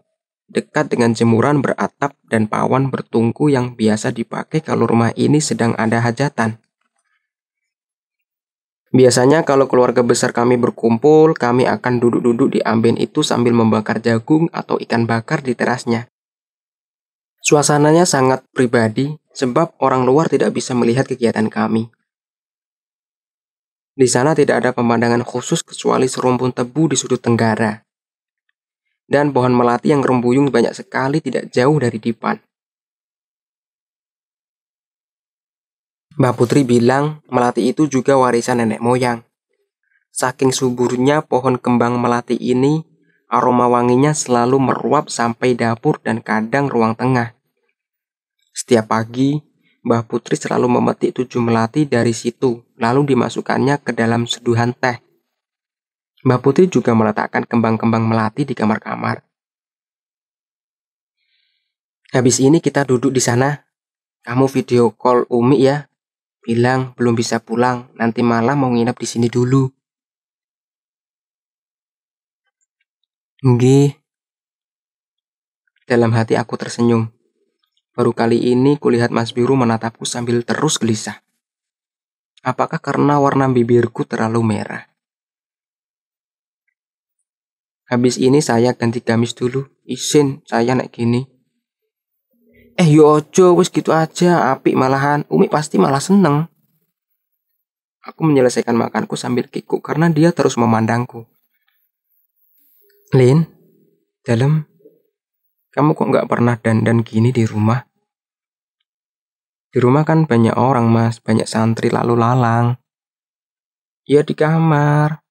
dekat dengan jemuran beratap dan pawan bertungku yang biasa dipakai kalau rumah ini sedang ada hajatan. Biasanya kalau keluarga besar kami berkumpul, kami akan duduk-duduk di amben itu sambil membakar jagung atau ikan bakar di terasnya. Suasananya sangat pribadi, sebab orang luar tidak bisa melihat kegiatan kami. Di sana tidak ada pemandangan khusus kecuali serumpun tebu di sudut tenggara dan pohon melati yang rembuyung banyak sekali tidak jauh dari dipan. Mbak Putri bilang melati itu juga warisan nenek moyang. Saking suburnya pohon kembang melati ini, aroma wanginya selalu meruap sampai dapur dan kadang ruang tengah. Setiap pagi, Mbah Putri selalu memetik tujuh melati dari situ, lalu dimasukkannya ke dalam seduhan teh. Mbak Putri juga meletakkan kembang-kembang melati di kamar-kamar. Habis ini kita duduk di sana. Kamu video call Umi ya. Bilang belum bisa pulang, nanti malam mau nginep di sini dulu. Nggih. Dalam hati aku tersenyum. Baru kali ini kulihat Mas Biru menatapku sambil terus gelisah. Apakah karena warna bibirku terlalu merah? Habis ini saya ganti gamis dulu. Isin saya naik gini. Eh yo ojo wis gitu aja, api malahan. Umi pasti malah seneng. Aku menyelesaikan makanku sambil kikuk karena dia terus memandangku. Lin, dalam, kamu kok nggak pernah dandan gini di rumah? Di rumah kan banyak orang mas, banyak santri lalu lalang. Iya di kamar.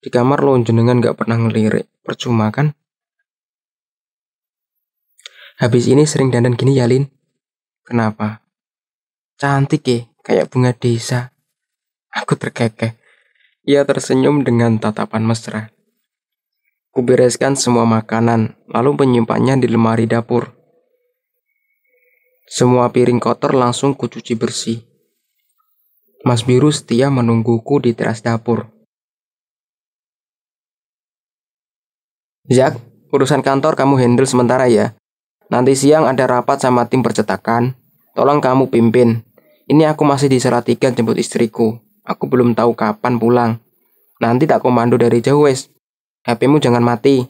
Di kamar lo jenengan gak pernah ngelirik, percuma kan? Habis ini sering dandan gini ya, Lin. Kenapa? Cantik ya, kayak bunga desa. Aku terkekeh. Ia tersenyum dengan tatapan mesra. Kubereskan semua makanan, lalu menyimpannya di lemari dapur. Semua piring kotor langsung kucuci bersih. Mas Biru setia menungguku di teras dapur. Zak, urusan kantor kamu handle sementara ya. Nanti siang ada rapat sama tim percetakan. Tolong kamu pimpin. Ini aku masih di Salatiga jemput istriku. Aku belum tahu kapan pulang. Nanti tak komando dari jauh wes. HPmu jangan mati.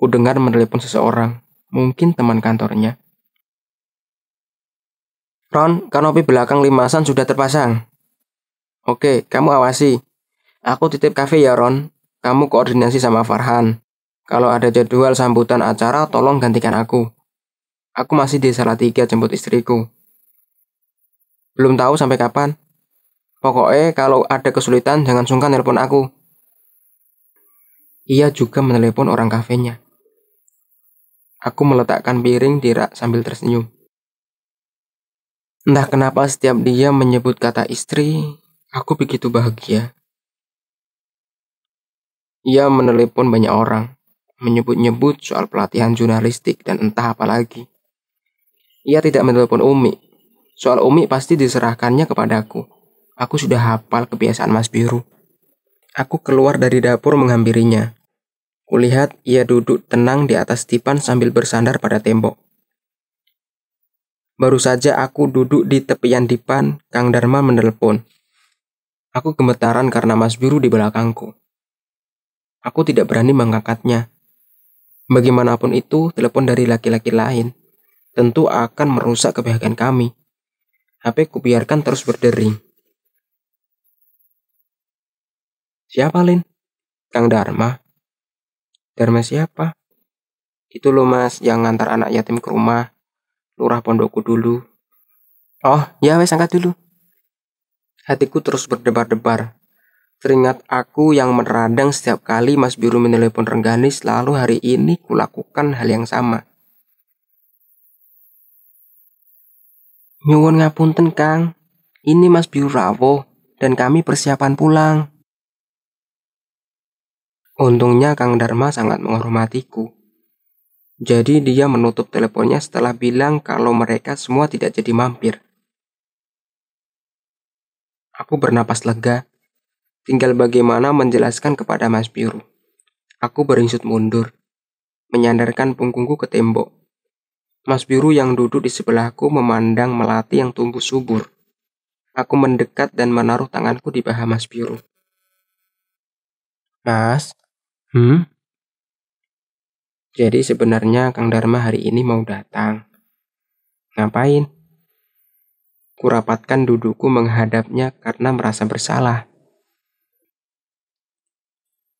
Ku dengar menelepon seseorang. Mungkin teman kantornya. Ron, kanopi belakang limasan sudah terpasang. Oke, kamu awasi. Aku titip kafe ya, Ron. Kamu koordinasi sama Farhan. Kalau ada jadwal sambutan acara, tolong gantikan aku. Aku masih di salah tiga jemput istriku. Belum tahu sampai kapan. Pokoknya kalau ada kesulitan jangan sungkan telepon aku. Ia juga menelepon orang kafenya. Aku meletakkan piring di rak sambil tersenyum. Entah kenapa setiap dia menyebut kata istri, aku begitu bahagia. Ia menelepon banyak orang, menyebut-nyebut soal pelatihan jurnalistik dan entah apa lagi. Ia tidak menelepon Umi. Soal Umi pasti diserahkannya kepadaku. Aku sudah hafal kebiasaan Mas Biru. Aku keluar dari dapur menghampirinya. Kulihat ia duduk tenang di atas tipan sambil bersandar pada tembok. Baru saja aku duduk di tepian dipan, Kang Dharma menelepon. Aku gemetaran karena Mas Biru di belakangku. Aku tidak berani mengangkatnya. Bagaimanapun itu, telepon dari laki-laki lain tentu akan merusak kebahagiaan kami. HP biarkan terus berdering. Siapa, Lin? Kang Dharma. Dharma siapa? Itu lo mas yang ngantar anak yatim ke rumah. Lurah pondokku dulu. Oh, ya wes angkat dulu. Hatiku terus berdebar-debar. Teringat aku yang meradang setiap kali Mas Biru menelepon Rengganis, lalu hari ini kulakukan hal yang sama. Nyuwun ngapunten Kang, ini Mas Biru Rawo dan kami persiapan pulang. Untungnya Kang Dharma sangat menghormatiku. Jadi dia menutup teleponnya setelah bilang kalau mereka semua tidak jadi mampir. Aku bernapas lega Tinggal bagaimana menjelaskan kepada Mas Biru. Aku beringsut mundur, menyandarkan punggungku ke tembok. Mas Biru yang duduk di sebelahku memandang melati yang tumbuh subur. Aku mendekat dan menaruh tanganku di paha Mas Biru. Mas, hmm? Jadi sebenarnya Kang Dharma hari ini mau datang. Ngapain? Kurapatkan dudukku menghadapnya karena merasa bersalah.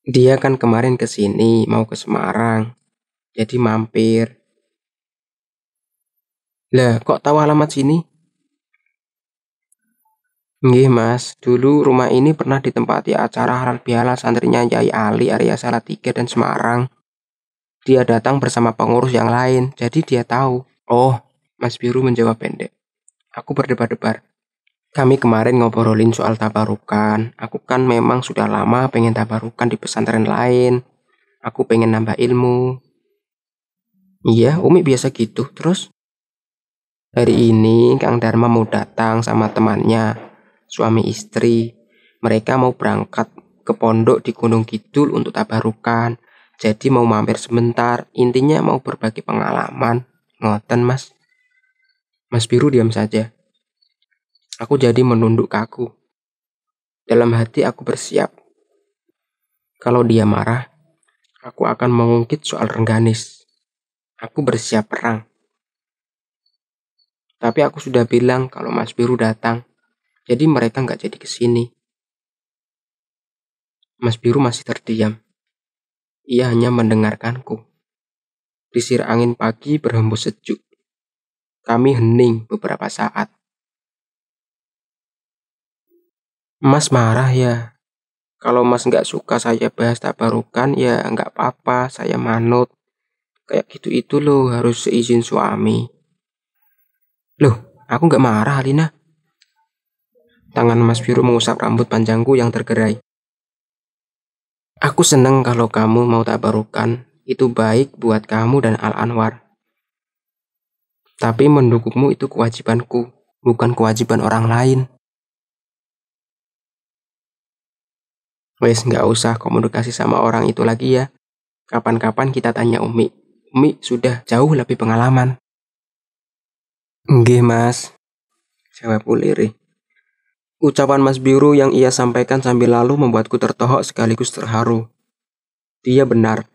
Dia kan kemarin ke sini, mau ke Semarang. Jadi mampir. Lah, kok tahu alamat sini? Nggih, Mas. Dulu rumah ini pernah ditempati acara halal bihalal santrinya Yai Ali Arya Salatiga dan Semarang. Dia datang bersama pengurus yang lain, jadi dia tahu. Oh, Mas Biru menjawab pendek. Aku berdebar-debar. Kami kemarin ngobrolin soal tabarukan. Aku kan memang sudah lama pengen tabarukan di pesantren lain. Aku pengen nambah ilmu. Iya, Umi biasa gitu. Terus? Hari ini Kang Dharma mau datang sama temannya, suami istri. Mereka mau berangkat ke pondok di Gunung Kidul untuk tabarukan. Jadi mau mampir sebentar, intinya mau berbagi pengalaman. Ngoten, Mas. Mas Biru diam saja. Aku jadi menunduk kaku. Dalam hati aku bersiap. Kalau dia marah, aku akan mengungkit soal Rengganis. Aku bersiap perang. Tapi aku sudah bilang kalau Mas Biru datang, jadi mereka nggak jadi kesini. Mas Biru masih terdiam. Ia hanya mendengarkanku. Disir angin pagi berhembus sejuk. Kami hening beberapa saat. Mas marah ya. Kalau Mas nggak suka saya bahas tabarukan ya nggak apa-apa, saya manut. Kayak gitu itu loh harus seizin suami. Loh, aku nggak marah Alina. Tangan Mas Biru mengusap rambut panjangku yang tergerai. Aku seneng kalau kamu mau tabarukan. Itu baik buat kamu dan Al Anwar. Tapi mendukungmu itu kewajibanku, bukan kewajiban orang lain. Wes nggak usah komunikasi sama orang itu lagi ya. Kapan-kapan kita tanya Umi. Umi sudah jauh lebih pengalaman. Nggih mas, jawab Uliri. Ucapan Mas Biru yang ia sampaikan sambil lalu membuatku tertohok sekaligus terharu. Dia benar.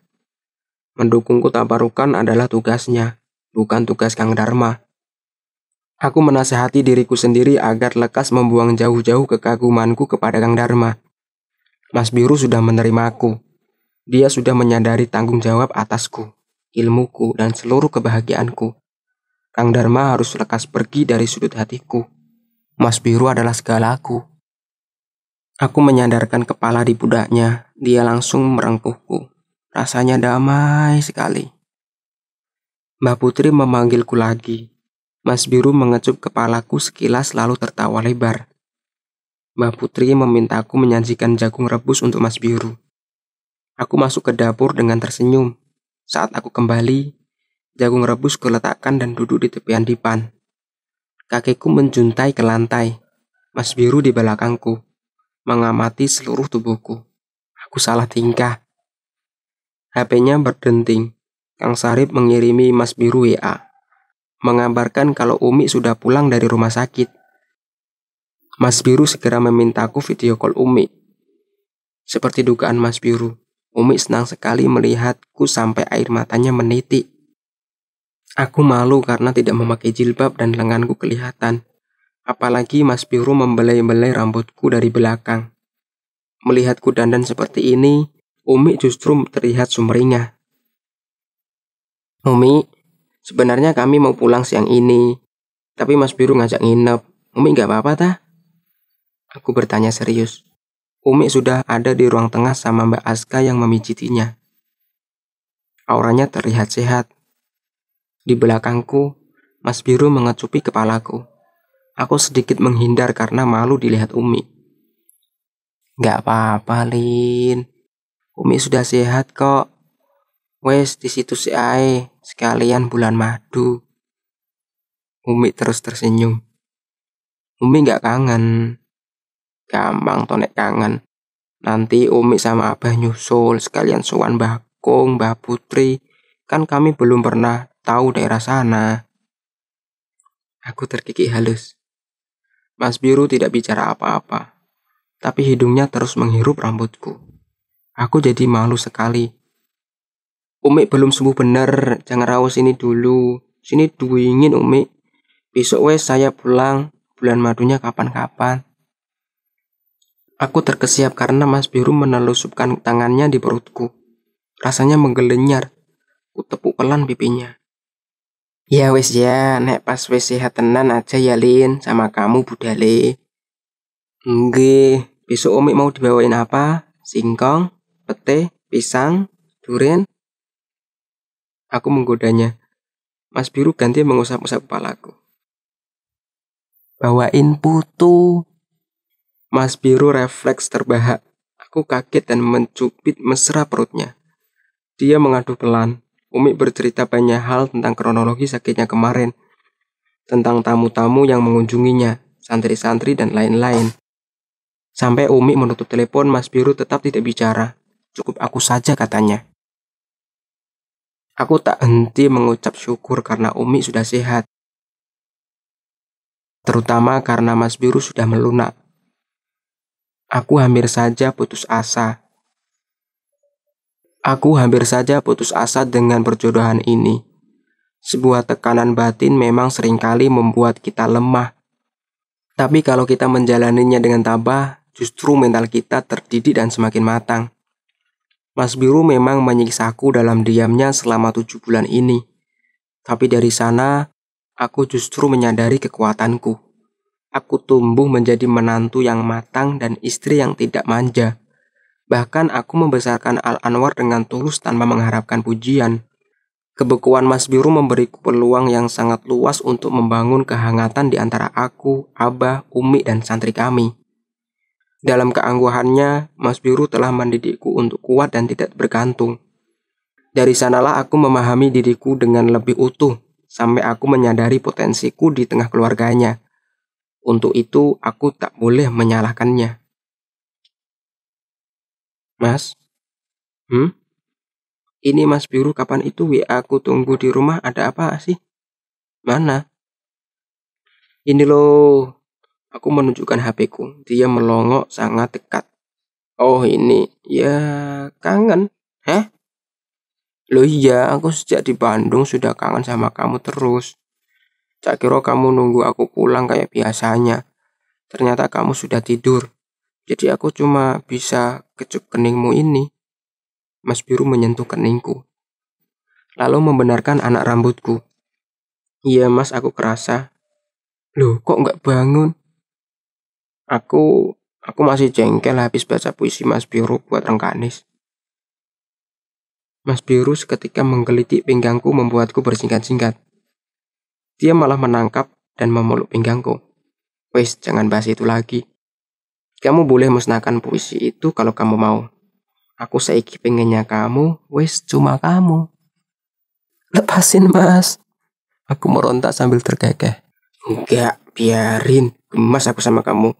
Mendukungku tak barukan adalah tugasnya, bukan tugas Kang Dharma. Aku menasehati diriku sendiri agar lekas membuang jauh-jauh kekagumanku kepada Kang Dharma. Mas Biru sudah menerima aku. Dia sudah menyadari tanggung jawab atasku, ilmuku, dan seluruh kebahagiaanku. Kang Dharma harus lekas pergi dari sudut hatiku. Mas Biru adalah segalaku. Aku menyandarkan kepala di pundaknya. Dia langsung merengkuhku. Rasanya damai sekali. Mbak Putri memanggilku lagi. Mas Biru mengecup kepalaku sekilas lalu tertawa lebar. Mbah Putri memintaku menyajikan jagung rebus untuk Mas Biru. Aku masuk ke dapur dengan tersenyum. Saat aku kembali, jagung rebus kuletakkan dan duduk di tepian dipan. Kakekku menjuntai ke lantai. Mas Biru di belakangku, mengamati seluruh tubuhku. Aku salah tingkah. HP-nya berdenting. Kang Sarip mengirimi Mas Biru WA. Mengabarkan kalau Umi sudah pulang dari rumah sakit. Mas Biru segera memintaku video call Umi. Seperti dugaan Mas Biru, Umi senang sekali melihatku sampai air matanya menitik. Aku malu karena tidak memakai jilbab dan lenganku kelihatan. Apalagi Mas Biru membelai-belai rambutku dari belakang. Melihatku dandan seperti ini, Umi justru terlihat sumringah. Umi, sebenarnya kami mau pulang siang ini, tapi Mas Biru ngajak nginep. Umi gak apa-apa tah? Aku bertanya serius. Umi sudah ada di ruang tengah sama Mbak Aska yang memijitinya. Auranya terlihat sehat. Di belakangku, Mas Biru mengecupi kepalaku. Aku sedikit menghindar karena malu dilihat Umi. Gak apa-apa, Lin. Umi sudah sehat kok. Wes, di situ si Ae, sekalian bulan madu. Umi terus tersenyum. Umi gak kangen gampang tonek kangen nanti Umi sama Abah nyusul sekalian suan Mbah Kung Mbah Putri kan kami belum pernah tahu daerah sana aku terkikik halus Mas Biru tidak bicara apa-apa tapi hidungnya terus menghirup rambutku aku jadi malu sekali Umi belum sembuh benar jangan rawas ini dulu sini duingin Umi besok wes saya pulang bulan madunya kapan-kapan Aku terkesiap karena Mas Biru menelusupkan tangannya di perutku. Rasanya menggelenyar. Ku tepuk pelan pipinya. Ya wis ya, nek pas wis sehat tenan aja ya Lin, sama kamu budale. Nggih, besok Omik mau dibawain apa? Singkong, pete, pisang, durian? Aku menggodanya. Mas Biru ganti mengusap-usap kepalaku. Bawain putu, Mas Biru refleks terbahak. Aku kaget dan mencubit mesra perutnya. Dia mengadu pelan. Umi bercerita banyak hal tentang kronologi sakitnya kemarin. Tentang tamu-tamu yang mengunjunginya, santri-santri, dan lain-lain. Sampai Umi menutup telepon, Mas Biru tetap tidak bicara. Cukup aku saja katanya. Aku tak henti mengucap syukur karena Umi sudah sehat. Terutama karena Mas Biru sudah melunak Aku hampir saja putus asa. Aku hampir saja putus asa dengan perjodohan ini. Sebuah tekanan batin memang seringkali membuat kita lemah. Tapi kalau kita menjalaninya dengan tabah, justru mental kita terdidik dan semakin matang. Mas Biru memang menyiksaku dalam diamnya selama tujuh bulan ini. Tapi dari sana, aku justru menyadari kekuatanku. Aku tumbuh menjadi menantu yang matang dan istri yang tidak manja. Bahkan aku membesarkan Al-Anwar dengan tulus tanpa mengharapkan pujian. Kebekuan Mas Biru memberiku peluang yang sangat luas untuk membangun kehangatan di antara aku, Abah, Umi, dan santri kami. Dalam keangguhannya, Mas Biru telah mendidikku untuk kuat dan tidak bergantung. Dari sanalah aku memahami diriku dengan lebih utuh, sampai aku menyadari potensiku di tengah keluarganya. Untuk itu, aku tak boleh menyalahkannya. Mas? Hmm? Ini Mas Biru kapan itu WA aku tunggu di rumah ada apa sih? Mana? Ini loh. Aku menunjukkan HP ku. Dia melongok sangat dekat. Oh ini. Ya kangen. Hah? Loh iya, aku sejak di Bandung sudah kangen sama kamu terus. Tak kira kamu nunggu aku pulang kayak biasanya. Ternyata kamu sudah tidur. Jadi aku cuma bisa kecup keningmu ini. Mas Biru menyentuh keningku. Lalu membenarkan anak rambutku. Iya mas, aku kerasa. Loh, kok nggak bangun? Aku, aku masih jengkel habis baca puisi Mas Biru buat Rengkanis. Mas Biru seketika menggelitik pinggangku membuatku bersingkat-singkat. Dia malah menangkap dan memeluk pinggangku. Wes, jangan bahas itu lagi. Kamu boleh musnahkan puisi itu kalau kamu mau. Aku seiki pengennya kamu, wes cuma kamu. Lepasin mas. Aku merontak sambil terkekeh. Enggak, biarin. Gemas aku sama kamu.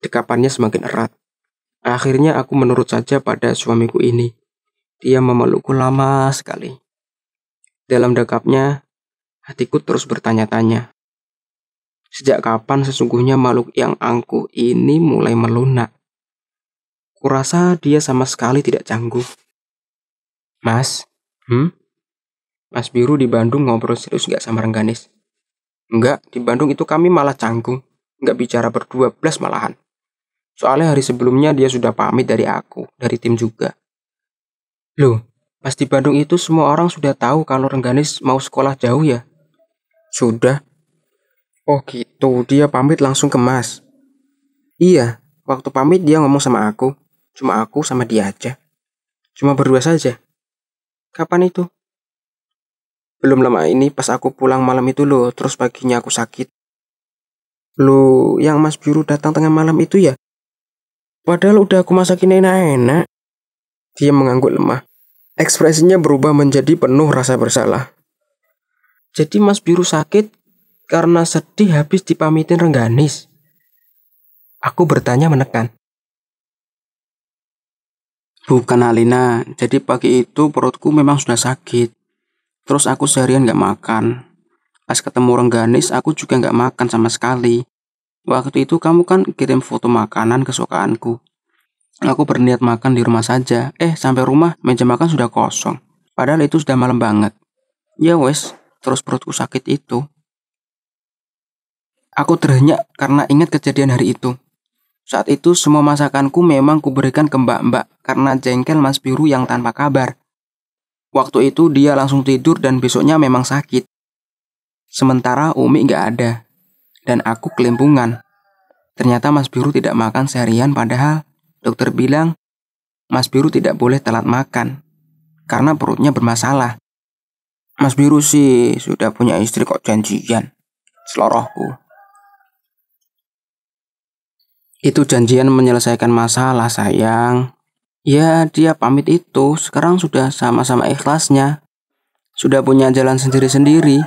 Dekapannya semakin erat. Akhirnya aku menurut saja pada suamiku ini. Dia memelukku lama sekali. Dalam dekapnya, Hatiku terus bertanya-tanya. Sejak kapan sesungguhnya makhluk yang angkuh ini mulai melunak? Kurasa dia sama sekali tidak canggung. Mas, hmm? Mas Biru di Bandung ngobrol serius gak sama Rengganis? Enggak, di Bandung itu kami malah canggung. Enggak bicara berdua belas malahan. Soalnya hari sebelumnya dia sudah pamit dari aku, dari tim juga. Loh, pas di Bandung itu semua orang sudah tahu kalau Rengganis mau sekolah jauh ya? Sudah. Oh gitu, dia pamit langsung ke Mas. Iya, waktu pamit dia ngomong sama aku. Cuma aku sama dia aja. Cuma berdua saja. Kapan itu? Belum lama ini pas aku pulang malam itu loh, terus paginya aku sakit. Lu yang Mas Biru datang tengah malam itu ya? Padahal udah aku masakin enak-enak. Dia mengangguk lemah. Ekspresinya berubah menjadi penuh rasa bersalah. Jadi Mas Biru sakit karena sedih habis dipamitin Rengganis. Aku bertanya menekan. Bukan Alina, jadi pagi itu perutku memang sudah sakit. Terus aku seharian gak makan. Pas ketemu Rengganis, aku juga gak makan sama sekali. Waktu itu kamu kan kirim foto makanan kesukaanku. Aku berniat makan di rumah saja. Eh, sampai rumah meja makan sudah kosong. Padahal itu sudah malam banget. Ya wes, terus perutku sakit itu. Aku terhenyak karena ingat kejadian hari itu. Saat itu semua masakanku memang kuberikan ke mbak-mbak karena jengkel Mas Biru yang tanpa kabar. Waktu itu dia langsung tidur dan besoknya memang sakit. Sementara Umi gak ada dan aku kelimpungan. Ternyata Mas Biru tidak makan seharian padahal dokter bilang Mas Biru tidak boleh telat makan karena perutnya bermasalah. Mas Biru sih sudah punya istri kok janjian. Selorohku. Itu janjian menyelesaikan masalah sayang. Ya dia pamit itu sekarang sudah sama-sama ikhlasnya. Sudah punya jalan sendiri-sendiri.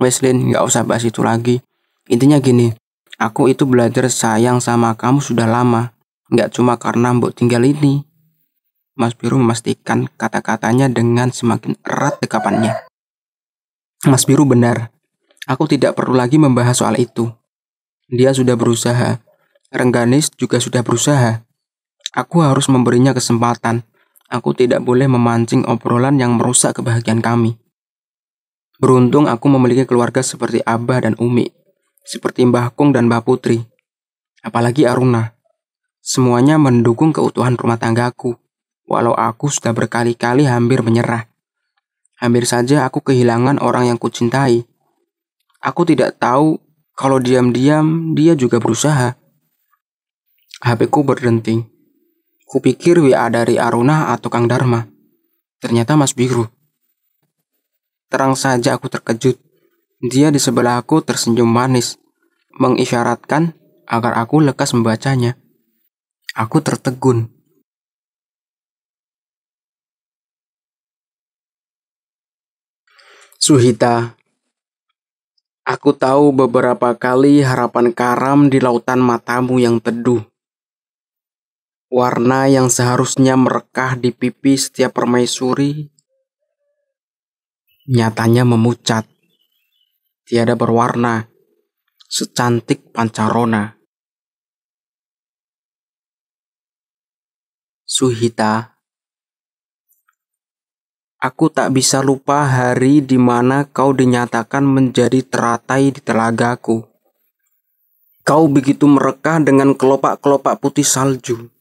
Weslin nggak usah bahas itu lagi. Intinya gini, aku itu belajar sayang sama kamu sudah lama. Nggak cuma karena mbok tinggal ini. Mas Biru memastikan kata-katanya dengan semakin erat dekapannya. Mas Biru benar. Aku tidak perlu lagi membahas soal itu. Dia sudah berusaha. Rengganis juga sudah berusaha. Aku harus memberinya kesempatan. Aku tidak boleh memancing obrolan yang merusak kebahagiaan kami. Beruntung aku memiliki keluarga seperti Abah dan Umi, seperti Mbah Kung dan Mbah Putri, apalagi Aruna. Semuanya mendukung keutuhan rumah tanggaku walau aku sudah berkali-kali hampir menyerah. Hampir saja aku kehilangan orang yang kucintai. Aku tidak tahu kalau diam-diam dia juga berusaha. HP ku berdenting. Kupikir WA dari Aruna atau Kang Dharma. Ternyata Mas Biru. Terang saja aku terkejut. Dia di sebelah aku tersenyum manis, mengisyaratkan agar aku lekas membacanya. Aku tertegun. Suhita, aku tahu beberapa kali harapan karam di lautan matamu yang teduh. Warna yang seharusnya merekah di pipi setiap permaisuri, nyatanya memucat. Tiada berwarna, secantik pancarona. Suhita Aku tak bisa lupa hari di mana kau dinyatakan menjadi teratai di telagaku. Kau begitu merekah dengan kelopak-kelopak putih salju.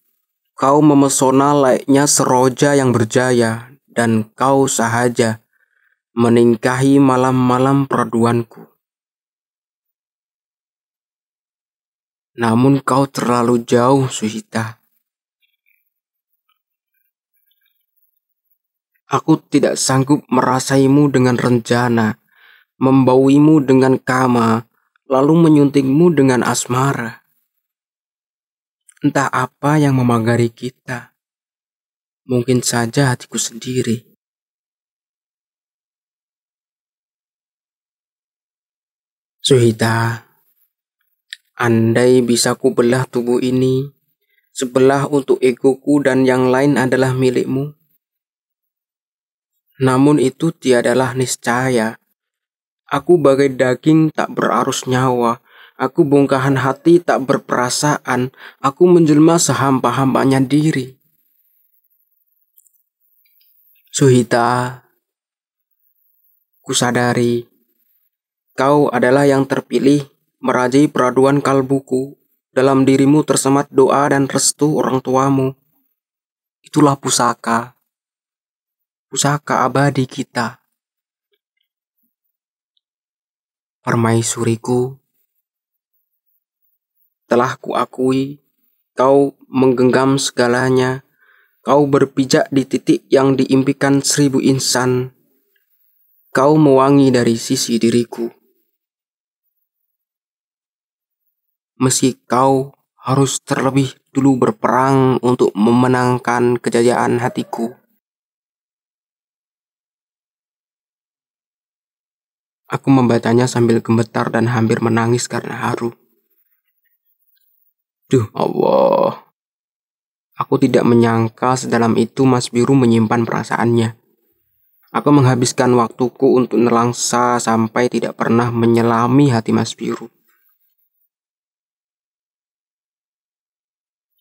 Kau memesona layaknya seroja yang berjaya, dan kau sahaja meningkahi malam-malam peraduanku. Namun kau terlalu jauh, Suhita. Aku tidak sanggup merasaimu dengan rencana, membauimu dengan kama, lalu menyuntingmu dengan asmara. Entah apa yang memagari kita. Mungkin saja hatiku sendiri. Suhita, andai bisa ku belah tubuh ini, sebelah untuk egoku dan yang lain adalah milikmu, namun itu tiadalah niscaya. Aku bagai daging tak berarus nyawa, aku bongkahan hati tak berperasaan, aku menjelma sehampa-hampanya diri. Suhita, kusadari, kau adalah yang terpilih merajai peraduan kalbuku. Dalam dirimu tersemat doa dan restu orang tuamu. Itulah pusaka pusaka abadi kita. Permaisuriku, telah kuakui kau menggenggam segalanya, kau berpijak di titik yang diimpikan seribu insan, kau mewangi dari sisi diriku. Meski kau harus terlebih dulu berperang untuk memenangkan kejayaan hatiku. Aku membacanya sambil gemetar dan hampir menangis karena haru. Duh Allah. Aku tidak menyangka sedalam itu Mas Biru menyimpan perasaannya. Aku menghabiskan waktuku untuk nelangsa sampai tidak pernah menyelami hati Mas Biru.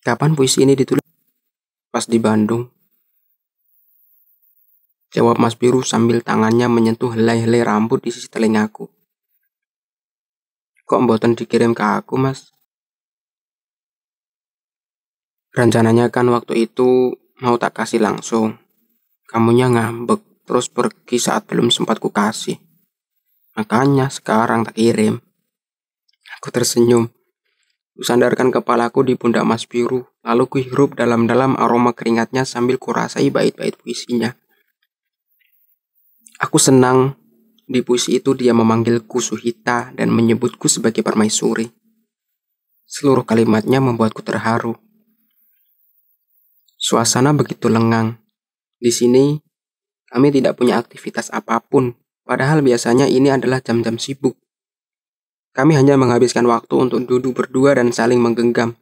Kapan puisi ini ditulis? Pas di Bandung. Jawab Mas Biru sambil tangannya menyentuh helai-helai rambut di sisi telingaku. Kok mboten dikirim ke aku, Mas? Rencananya kan waktu itu mau tak kasih langsung. Kamunya ngambek, terus pergi saat belum sempat ku kasih. Makanya sekarang tak kirim. Aku tersenyum. Kusandarkan kepalaku di pundak Mas Biru, lalu kuhirup dalam-dalam aroma keringatnya sambil kurasai bait-bait puisinya. Aku senang di puisi itu dia memanggilku Suhita dan menyebutku sebagai permaisuri. Seluruh kalimatnya membuatku terharu. Suasana begitu lengang. Di sini, kami tidak punya aktivitas apapun, padahal biasanya ini adalah jam-jam sibuk. Kami hanya menghabiskan waktu untuk duduk berdua dan saling menggenggam.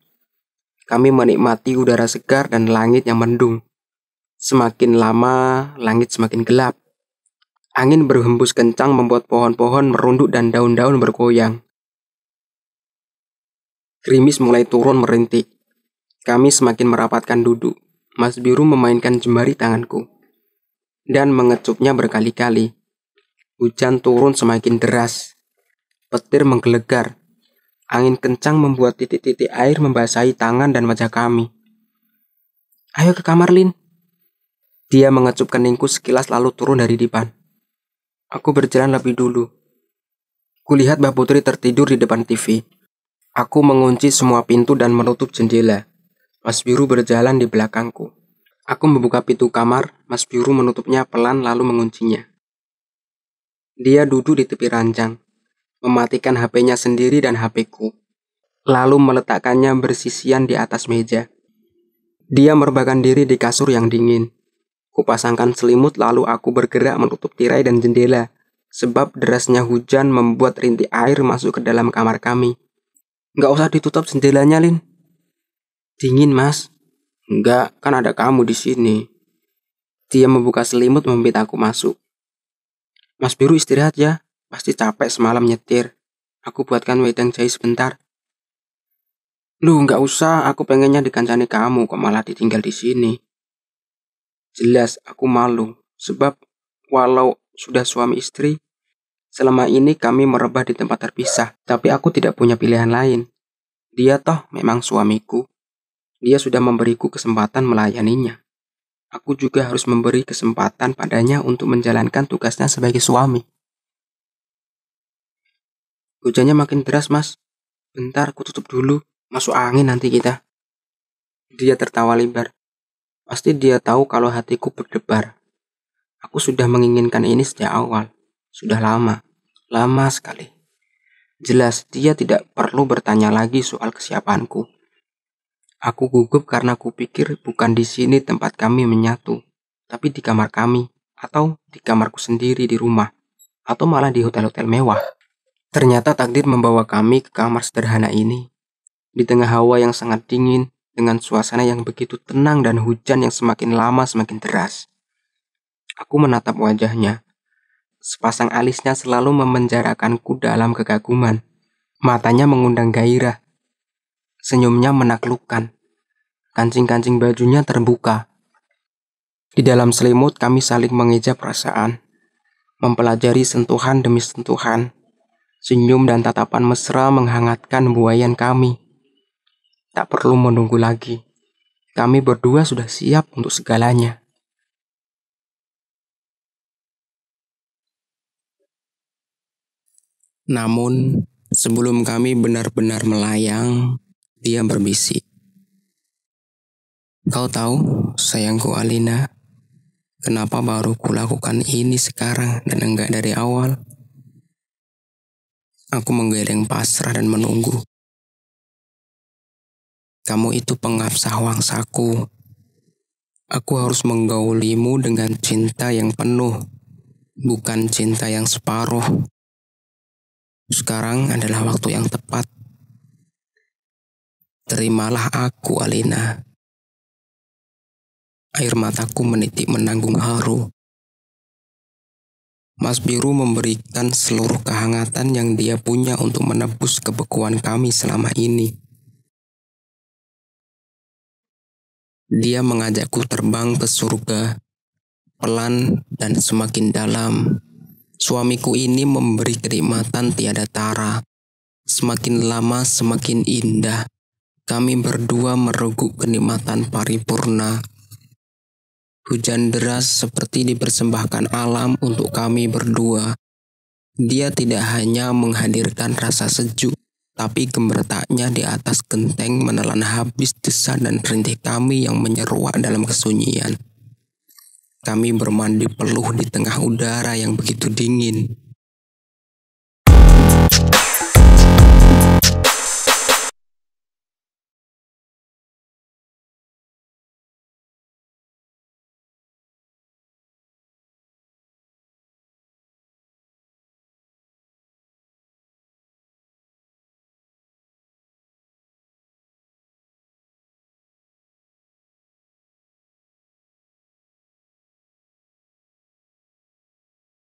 Kami menikmati udara segar dan langit yang mendung. Semakin lama, langit semakin gelap. Angin berhembus kencang membuat pohon-pohon merunduk dan daun-daun bergoyang. Gerimis mulai turun merintik. Kami semakin merapatkan duduk. Mas Biru memainkan jemari tanganku dan mengecupnya berkali-kali. Hujan turun semakin deras. Petir menggelegar. Angin kencang membuat titik-titik air membasahi tangan dan wajah kami. Ayo ke kamar, Lin. Dia mengecup keningku sekilas lalu turun dari dipan. Aku berjalan lebih dulu. Kulihat Mbah Putri tertidur di depan TV. Aku mengunci semua pintu dan menutup jendela. Mas Biru berjalan di belakangku. Aku membuka pintu kamar, Mas Biru menutupnya pelan lalu menguncinya. Dia duduk di tepi ranjang, mematikan HP-nya sendiri dan HP-ku, lalu meletakkannya bersisian di atas meja. Dia merebahkan diri di kasur yang dingin. Kupasangkan selimut lalu aku bergerak menutup tirai dan jendela, sebab derasnya hujan membuat rintik air masuk ke dalam kamar kami. Nggak usah ditutup jendelanya, Lin. Dingin, Mas. Nggak, kan ada kamu di sini. Dia membuka selimut meminta aku masuk. Mas Biru istirahat ya, pasti capek semalam nyetir. Aku buatkan wedang jahe sebentar. Lu nggak usah, aku pengennya dikancani kamu, kok malah ditinggal di sini. Jelas aku malu, sebab walau sudah suami istri, selama ini kami merebah di tempat terpisah, tapi aku tidak punya pilihan lain. Dia toh memang suamiku. Dia sudah memberiku kesempatan melayaninya. Aku juga harus memberi kesempatan padanya untuk menjalankan tugasnya sebagai suami. Hujannya makin deras, Mas. Bentar, aku tutup dulu. Masuk angin nanti kita. Dia tertawa lebar. Pasti dia tahu kalau hatiku berdebar. Aku sudah menginginkan ini sejak awal. Sudah lama. Lama sekali. Jelas dia tidak perlu bertanya lagi soal kesiapanku. Aku gugup karena kupikir bukan di sini tempat kami menyatu, tapi di kamar kami, atau di kamarku sendiri di rumah, atau malah di hotel-hotel mewah. Ternyata takdir membawa kami ke kamar sederhana ini. Di tengah hawa yang sangat dingin, dengan suasana yang begitu tenang dan hujan yang semakin lama semakin deras. Aku menatap wajahnya. Sepasang alisnya selalu memenjarakanku dalam kekaguman. Matanya mengundang gairah. Senyumnya menaklukkan. Kancing-kancing bajunya terbuka. Di dalam selimut kami saling mengeja perasaan. Mempelajari sentuhan demi sentuhan. Senyum dan tatapan mesra menghangatkan buayan kami. Tak perlu menunggu lagi. Kami berdua sudah siap untuk segalanya. Namun, sebelum kami benar-benar melayang, dia berbisik. Kau tahu, sayangku Alina, kenapa baru kulakukan ini sekarang dan enggak dari awal? Aku menggeleng pasrah dan menunggu. Kamu itu pengabsah wangsaku. Aku harus menggaulimu dengan cinta yang penuh, bukan cinta yang separuh. Sekarang adalah waktu yang tepat. Terimalah aku, Alina. Air mataku menitik menanggung haru. Mas Biru memberikan seluruh kehangatan yang dia punya untuk menebus kebekuan kami selama ini. Dia mengajakku terbang ke surga, pelan dan semakin dalam. Suamiku ini memberi kenikmatan tiada tara. Semakin lama semakin indah. Kami berdua meroguk kenikmatan paripurna. Hujan deras seperti dipersembahkan alam untuk kami berdua. Dia tidak hanya menghadirkan rasa sejuk, tapi gemertaknya di atas genteng menelan habis desa dan rintih kami yang menyeruak dalam kesunyian. Kami bermandi peluh di tengah udara yang begitu dingin.